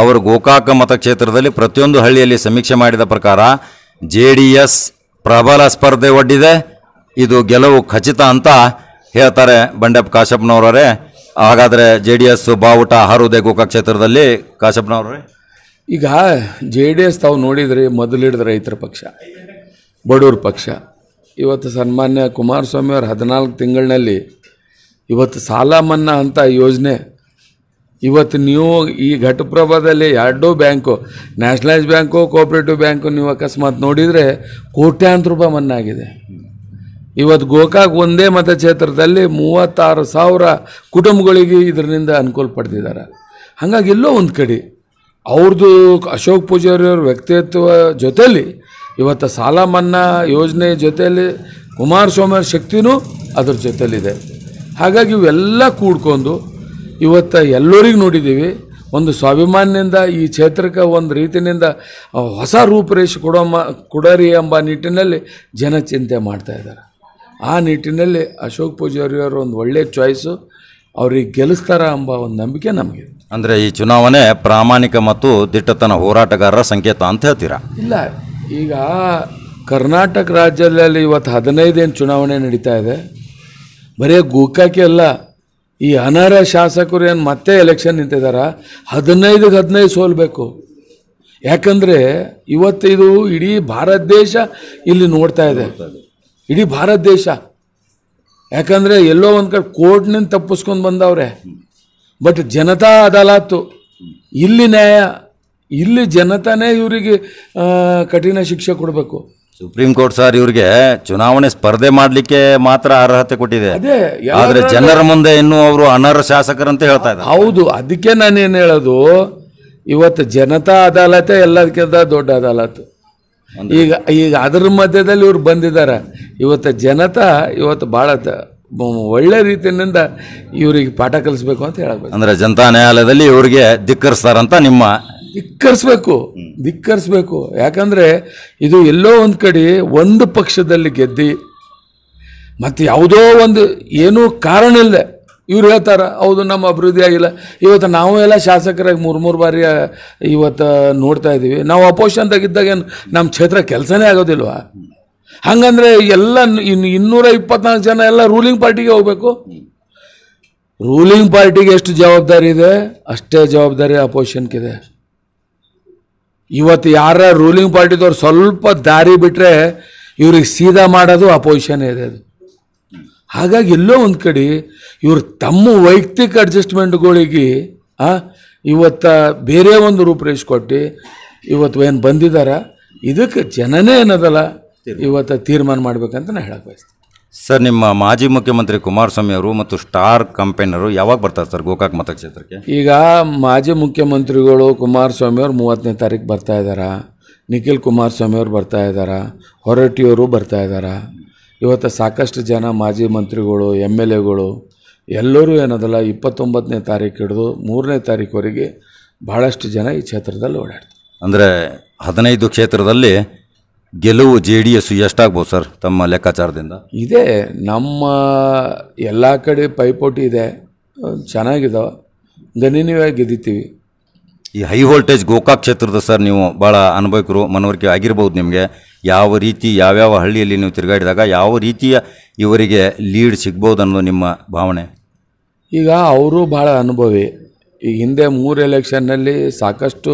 ಅವರು ಗೋಕಾಕ ಮತಕ್ಷೇತ್ರದಲ್ಲಿ ಪ್ರತಿಯೊಂದು ಹಳ್ಳಿಯಲ್ಲಿ ಸಮೀಕ್ಷೆ ಮಾಡಿದ ಪ್ರಕಾರ ಜೆ ಡಿ ಎಸ್ ಪ್ರಬಲ ಸ್ಪರ್ಧೆ ಒಡ್ಡಿದೆ ಇದು ಗೆಲುವು ಖಚಿತ ಅಂತ ಹೇಳ್ತಾರೆ ಬಂಡೆಪ್ಪ ಕಾಶಪ್ಪನವರೇ ಹಾಗಾದರೆ ಜೆ ಡಿ ಎಸ್ ಬಾವುಟ ಹಾರುವುದೇ ಗೋಕಾಕ್ ಕ್ಷೇತ್ರದಲ್ಲಿ ಕಾಶಪ್ಪನವ್ರೇ ಈಗ ಜೆ ಡಿ ಎಸ್ ತಾವು ನೋಡಿದರೆ ಮೊದಲಿಡ್ದು ರೈತರ ಪಕ್ಷ ಬಡವ್ರ ಪಕ್ಷ ಇವತ್ತು ಸನ್ಮಾನ್ಯ ಕುಮಾರಸ್ವಾಮಿಯವ್ರ ಹದಿನಾಲ್ಕು ತಿಂಗಳಿನಲ್ಲಿ ಇವತ್ತು ಸಾಲ ಮನ್ನಾ ಅಂತ ಯೋಜನೆ ಇವತ್ತು ನೀವು ಈ ಘಟಪ್ರಭಾದಲ್ಲಿ ಎರಡೂ bank nationalise bank cooperative bank ನೀವು ಅಕಸ್ಮಾತ್ ನೋಡಿದರೆ ಕೋಟ್ಯಾಂತರ ರೂಪಾಯಿ ಮನ್ನಾ ಆಗಿದೆ ಇವತ್ತು ಗೋಕಾಕ್ ಒಂದೇ ಮತಕ್ಷೇತ್ರದಲ್ಲಿ ಮೂವತ್ತಾರು ಸಾವಿರ ಕುಟುಂಬಗಳಿಗೆ ಇದರಿಂದ ಅನುಕೂಲ ಪಡೆದಿದ್ದಾರೆ ಹಾಗಾಗಿ ಎಲ್ಲೋ ಒಂದು ಕಡೆ ಅವ್ರದ್ದು ಅಶೋಕ್ ಪೂಜಾರಿ ವ್ಯಕ್ತಿತ್ವ ಜೊತೆಯಲ್ಲಿ ಇವತ್ತು ಸಾಲ ಮನ್ನಾ ಯೋಜನೆ ಜೊತೆಯಲ್ಲಿ ಕುಮಾರಸ್ವಾಮಿ ಶಕ್ತಿನೂ ಅದ್ರ ಜೊತೆಯಲ್ಲಿದೆ ಹಾಗಾಗಿ ಇವೆಲ್ಲ ಕೂಡ್ಕೊಂಡು ಇವತ್ತು ಎಲ್ಲರಿಗೂ ನೋಡಿದ್ದೀವಿ ಒಂದು ಸ್ವಾಭಿಮಾನದಿಂದ ಈ ಕ್ಷೇತ್ರಕ್ಕೆ ಒಂದು ರೀತಿಯಿಂದ ಹೊಸ ರೂಪುರೇಷೆ ಕೊಡೋ ಮ ಕೊಡರಿ ಎಂಬ ನಿಟ್ಟಿನಲ್ಲಿ ಜನ ಚಿಂತೆ ಮಾಡ್ತಾ ಇದ್ದಾರೆ ಆ ನಿಟ್ಟಿನಲ್ಲಿ ಅಶೋಕ್ ಪೂಜಾರಿಯವರು ಒಂದು ಒಳ್ಳೆಯ ಚಾಯ್ಸು ಅವ್ರಿಗೆ ಗೆಲ್ಲಿಸ್ತಾರ ಎಂಬ ಒಂದು ನಂಬಿಕೆ ನಮಗೆ ಅಂದರೆ ಈ ಚುನಾವಣೆ ಪ್ರಾಮಾಣಿಕ ಮತ್ತು ದಿಟ್ಟತನ ಹೋರಾಟಗಾರರ ಸಂಕೇತ ಅಂತ ಹೇಳ್ತೀರಾ ಇಲ್ಲ ಈಗ ಕರ್ನಾಟಕ ರಾಜ್ಯದಲ್ಲಿ ಇವತ್ತು ಹದಿನೈದು ಏನು ಚುನಾವಣೆ ನಡೀತಾ ಇದೆ ಬರೀ ಗೋಕಾಕಿ ಅಲ್ಲ ಈ ಅನರ್ಹ ಶಾಸಕರು ಏನು ಮತ್ತೆ ಎಲೆಕ್ಷನ್ ನಿಂತಿದ್ದಾರೆ ಹದಿನೈದಕ್ಕೆ ಹದಿನೈದು ಸೋಲಬೇಕು ಯಾಕಂದರೆ ಇವತ್ತು ಇದು ಇಡೀ ಭಾರತ ದೇಶ ಇಲ್ಲಿ ನೋಡ್ತಾ ಇದೆ ಇಡೀ ಭಾರತ ದೇಶ ಯಾಕಂದರೆ ಎಲ್ಲೋ ಒಂದು ಕಡೆ ಕೋರ್ಟ್ನಿಂದ ತಪ್ಪಿಸ್ಕೊಂಡು ಬಂದವ್ರೆ ಬಟ್ ಜನತಾ ಅದಾಲತ್ತು ಇಲ್ಲಿ ನ್ಯಾಯ ಇಲ್ಲಿ ಜನತಾನೇ ಇವರಿಗೆ ಕಠಿಣ ಶಿಕ್ಷೆ ಕೊಡಬೇಕು ಸುಪ್ರೀಂ ಕೋರ್ಟ್ ಸರ್ ಇವರಿಗೆ ಚುನಾವಣೆ ಸ್ಪರ್ಧೆ ಮಾಡಲಿಕ್ಕೆ ಮಾತ್ರ ಅರ್ಹತೆ ಕೊಟ್ಟಿದೆ ಆದ್ರೆ ಜನರ ಮುಂದೆ ಇನ್ನು ಅವರು ಅನರ್ಹ ಶಾಸಕರಂತ ಹೇಳ್ತಾ ಇದ್ದಾರೆ ಹೌದು ಅದಕ್ಕೆ ನಾನೇನು ಹೇಳೋದು ಇವತ್ತು ಜನತಾ ಅದಾಲತೆ ಎಲ್ಲದಕ್ಕಿಂತ ದೊಡ್ಡ ಅದಾಲತ್ ಈಗ ಈಗ ಅದರ ಮಧ್ಯದಲ್ಲಿ ಇವ್ರು ಬಂದಿದ್ದಾರೆ ಇವತ್ತು ಜನತಾ ಇವತ್ತು ಭಾಳ ಒಳ್ಳೆ ರೀತಿಯಿಂದ ಇವರಿಗೆ ಪಾಠ ಕಲಿಸ್ಬೇಕು ಅಂತ ಹೇಳಬೇಕು ಅಂದ್ರೆ ಜನತಾ ನ್ಯಾಯಾಲಯದಲ್ಲಿ ಇವರಿಗೆ ಧಿಕ್ಕರಿಸ್ತಾರಂತ ನಿಮ್ಮ ಧಿಕ್ಕರಿಸ್ಬೇಕು ಧಿಕ್ಕರಿಸ್ಬೇಕು ಯಾಕಂದರೆ ಇದು ಎಲ್ಲೋ ಒಂದು ಕಡೆ ಒಂದು ಪಕ್ಷದಲ್ಲಿ ಗೆದ್ದಿ ಮತ್ತು ಯಾವುದೋ ಒಂದು ಏನೂ ಕಾರಣ ಇಲ್ಲ ಇವ್ರು ಹೇಳ್ತಾರೆ ಹೌದು ನಮ್ಮ ಅಭಿವೃದ್ಧಿ ಆಗಿಲ್ಲ ಇವತ್ತು ನಾವು ಎಲ್ಲ ಶಾಸಕರಾಗಿ ಮೂರು ಮೂರು ಬಾರಿ ಇವತ್ತು ನೋಡ್ತಾ ಇದ್ದೀವಿ ನಾವು ಅಪೋಷನ್ದಾಗಿದ್ದಾಗ ಏನು ನಮ್ಮ ಕ್ಷೇತ್ರ ಕೆಲಸನೇ ಆಗೋದಿಲ್ವಾ ಹಾಗಂದ್ರೆ ಎಲ್ಲ ಇನ್ನು ಇನ್ನೂರ ಇಪ್ಪತ್ನಾಲ್ಕು ಜನ ಎಲ್ಲ ರೂಲಿಂಗ್ ಪಾರ್ಟಿಗೆ ಹೋಗಬೇಕು ರೂಲಿಂಗ್ ಪಾರ್ಟಿಗೆ ಎಷ್ಟು ಜವಾಬ್ದಾರಿ ಇದೆ ಅಷ್ಟೇ ಜವಾಬ್ದಾರಿ ಅಪೋಸಿಷನ್ಗಿದೆ ಇವತ್ತು ಯಾರ ರೂಲಿಂಗ್ ಪಾರ್ಟಿದವ್ರು ಸ್ವಲ್ಪ ದಾರಿ ಬಿಟ್ಟರೆ ಇವ್ರಿಗೆ ಸೀದಾ ಮಾಡೋದು ಅಪೋಸಿಷನ್ ಇದೆ ಅದು ಹಾಗಾಗಿ ಎಲ್ಲೋ ಒಂದು ಕಡೆ ಇವರು ತಮ್ಮ ವೈಯಕ್ತಿಕ ಅಡ್ಜಸ್ಟ್ಮೆಂಟ್ಗಳಿಗೆ ಇವತ್ತ ಬೇರೆ ಒಂದು ರೂಪರೇಷ್ ಕೊಟ್ಟು ಇವತ್ತು ಏನು ಬಂದಿದ್ದಾರೆ ಇದಕ್ಕೆ ಜನನೇ ಏನದಲ್ಲ ಇವತ್ತು ತೀರ್ಮಾನ ಮಾಡ್ಬೇಕಂತ ನಾನು ಹೇಳಕ್ಕೆ ಬಯಸ್ತೀನಿ ಸರ್ ನಿಮ್ಮ ಮಾಜಿ ಮುಖ್ಯಮಂತ್ರಿ ಕುಮಾರಸ್ವಾಮಿ ಅವರು ಮತ್ತು ಸ್ಟಾರ್ ಕಂಪೇನರು ಯಾವಾಗ ಬರ್ತಾರೆ ಸರ್ ಗೋಕಾಕ್ ಮತಕ್ಷೇತ್ರಕ್ಕೆ ಈಗ ಮಾಜಿ ಮುಖ್ಯಮಂತ್ರಿಗಳು ಕುಮಾರಸ್ವಾಮಿ ಅವರು ಮೂವತ್ತನೇ ತಾರೀಕು ಬರ್ತಾ ಇದ್ದಾರೆ ನಿಖಿಲ್ ಕುಮಾರಸ್ವಾಮಿ ಅವರು ಬರ್ತಾ ಇದ್ದಾರೆ ಹೊರಟಿಯವರು ಬರ್ತಾ ಇದ್ದಾರೆ ಇವತ್ತು ಸಾಕಷ್ಟು ಜನ ಮಾಜಿ ಮಂತ್ರಿಗಳು ಎಮ್ ಎಲ್ ಎಗಳು ಎಲ್ಲರೂ ಏನದಲ್ಲ ಇಪ್ಪತ್ತೊಂಬತ್ತನೇ ತಾರೀಕು ಹಿಡಿದು ಮೂರನೇ ತಾರೀಕುವರೆಗೆ ಭಾಳಷ್ಟು ಜನ ಈ ಕ್ಷೇತ್ರದಲ್ಲಿ ಓಡಾಡ್ತಾರೆ ಅಂದರೆ ಹದಿನೈದು ಕ್ಷೇತ್ರದಲ್ಲಿ ಗೆಲುವು ಜೆ ಡಿ ಎಸ್ ಎಷ್ಟಾಗ್ಬೋದು ಸರ್ ತಮ್ಮ ಲೆಕ್ಕಾಚಾರದಿಂದ ಇದೆ ನಮ್ಮ ಎಲ್ಲ ಕಡೆ ಪೈಪೋಟಿ ಇದೆ ಚೆನ್ನಾಗಿದೆ ಗಣನೀಯವಾಗಿ ಗೆದ್ದಿತೀವಿ ಈ ಹೈ ವೋಲ್ಟೇಜ್ ಗೋಕಾಕ್ ಕ್ಷೇತ್ರದ ಸರ್ ನೀವು ಭಾಳ ಅನುಭವಿಕರು ಮನವರಿಕೆ ಆಗಿರ್ಬೋದು ನಿಮಗೆ ಯಾವ ರೀತಿ ಯಾವ್ಯಾವ ಹಳ್ಳಿಯಲ್ಲಿ ನೀವು ತಿರುಗಾಡಿದಾಗ ಯಾವ ರೀತಿಯ ಇವರಿಗೆ ಲೀಡ್ ಸಿಗ್ಬೋದು ಅನ್ನೋದು ನಿಮ್ಮ ಭಾವನೆ ಈಗ ಅವರು ಭಾಳ ಅನುಭವಿ ಈ ಹಿಂದೆ ಮೂರು ಎಲೆಕ್ಷನ್ನಲ್ಲಿ ಸಾಕಷ್ಟು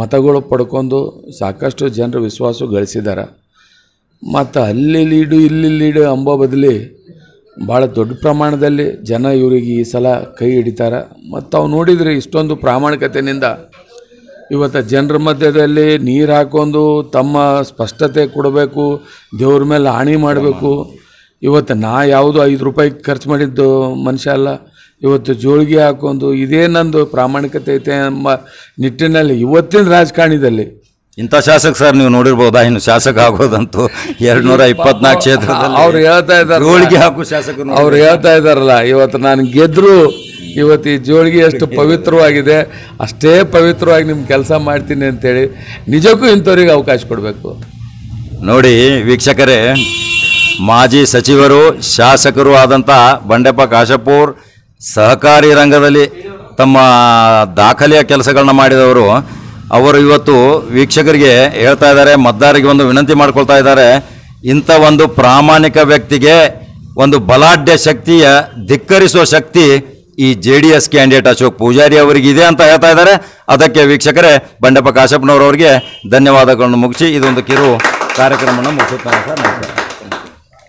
ಮತಗಳು ಪಡ್ಕೊಂಡು ಸಾಕಷ್ಟು ಜನರು ವಿಶ್ವಾಸ ಗಳಿಸಿದ್ದಾರೆ ಮತ್ತು ಅಲ್ಲಿ ಲೀಡು ಇಲ್ಲಿ ಲೀಡು ಅಂಬ ಬದಲಿ ಭಾಳ ದೊಡ್ಡ ಪ್ರಮಾಣದಲ್ಲಿ ಜನ ಇವರಿಗೆ ಈ ಸಲ ಕೈ ಹಿಡಿತಾರೆ ಮತ್ತು ಅವು ನೋಡಿದರೆ ಇಷ್ಟೊಂದು ಪ್ರಾಮಾಣಿಕತೆಯಿಂದ ಇವತ್ತು ಜನರ ಮಧ್ಯದಲ್ಲಿ ನೀರು ಹಾಕೊಂಡು ತಮ್ಮ ಸ್ಪಷ್ಟತೆ ಕೊಡಬೇಕು ದೇವ್ರ ಮೇಲೆ ಹಾನಿ ಮಾಡಬೇಕು ಇವತ್ತು ನಾ ಯಾವುದು ಐದು ರೂಪಾಯಿ ಖರ್ಚು ಮಾಡಿದ್ದು ಮನುಷ್ಯ ಅಲ್ಲ ಇವತ್ತು ಜೋಳಿಗೆ ಹಾಕೊಂಡು ಇದೇ ನಂದು ಪ್ರಾಮಾಣಿಕತೆ ಐತೆ ಎಂಬ ನಿಟ್ಟಿನಲ್ಲಿ ಇವತ್ತಿನ ರಾಜಕಾರಣದಲ್ಲಿ ಇಂಥ ಶಾಸಕ ಸರ್ ನೀವು ನೋಡಿರ್ಬೋದಾ ಇನ್ನು ಶಾಸಕ ಆಗೋದಂತೂ ಎರಡು ನೂರ ಇಪ್ಪತ್ನಾಲ್ಕು ಕ್ಷೇತ್ರ ಅವ್ರು ಹೇಳ್ತಾ ಇದ್ದಾರೆ ಜೋಳಿಗೆ ಹಾಕು ಶಾಸಕರು ಅವ್ರು ಹೇಳ್ತಾ ಇದ್ದಾರಲ್ಲ ಇವತ್ತು ನಾನು ಗೆದ್ರು ಇವತ್ತು ಈ ಜೋಳಿಗೆ ಎಷ್ಟು ಪವಿತ್ರವಾಗಿದೆ ಅಷ್ಟೇ ಪವಿತ್ರವಾಗಿ ನಿಮ್ಮ ಕೆಲಸ ಮಾಡ್ತೀನಿ ಅಂತೇಳಿ ನಿಜಕ್ಕೂ ಇಂಥವ್ರಿಗೆ ಅವಕಾಶ ಕೊಡಬೇಕು ನೋಡಿ ವೀಕ್ಷಕರೇ ಮಾಜಿ ಸಚಿವರು ಶಾಸಕರು ಆದಂಥ ಬಂಡೆಪ್ಪ ಕಾಶಪೂರ್ ಸಹಕಾರಿ ರಂಗದಲ್ಲಿ ತಮ್ಮ ದಾಖಲೆಯ ಕೆಲಸಗಳನ್ನ ಮಾಡಿದವರು ಅವರು ಇವತ್ತು ವೀಕ್ಷಕರಿಗೆ ಹೇಳ್ತಾ ಇದ್ದಾರೆ ಮತದಾರರಿಗೆ ಒಂದು ವಿನಂತಿ ಮಾಡ್ಕೊಳ್ತಾ ಇದ್ದಾರೆ ಇಂಥ ಒಂದು ಪ್ರಾಮಾಣಿಕ ವ್ಯಕ್ತಿಗೆ ಒಂದು ಬಲಾಢ್ಯ ಶಕ್ತಿಯ ಧಿಕ್ಕರಿಸುವ ಶಕ್ತಿ ಈ J D S candidate Ashok Pujari ಅವರಿಗಿದೆ ಅಂತ ಹೇಳ್ತಾ ಇದ್ದಾರೆ ಅದಕ್ಕೆ ವೀಕ್ಷಕರೇ ಬಂಡಪ್ಪ ಕಾಶಪ್ಪನವರವರಿಗೆ ಧನ್ಯವಾದಗಳನ್ನು ಮುಗಿಸಿ ಇದೊಂದು ಕಿರು ಕಾರ್ಯಕ್ರಮವನ್ನು ಮುಗಿಸುತ್ತಾರೆ ಸರ್ ನಮಸ್ಕಾರ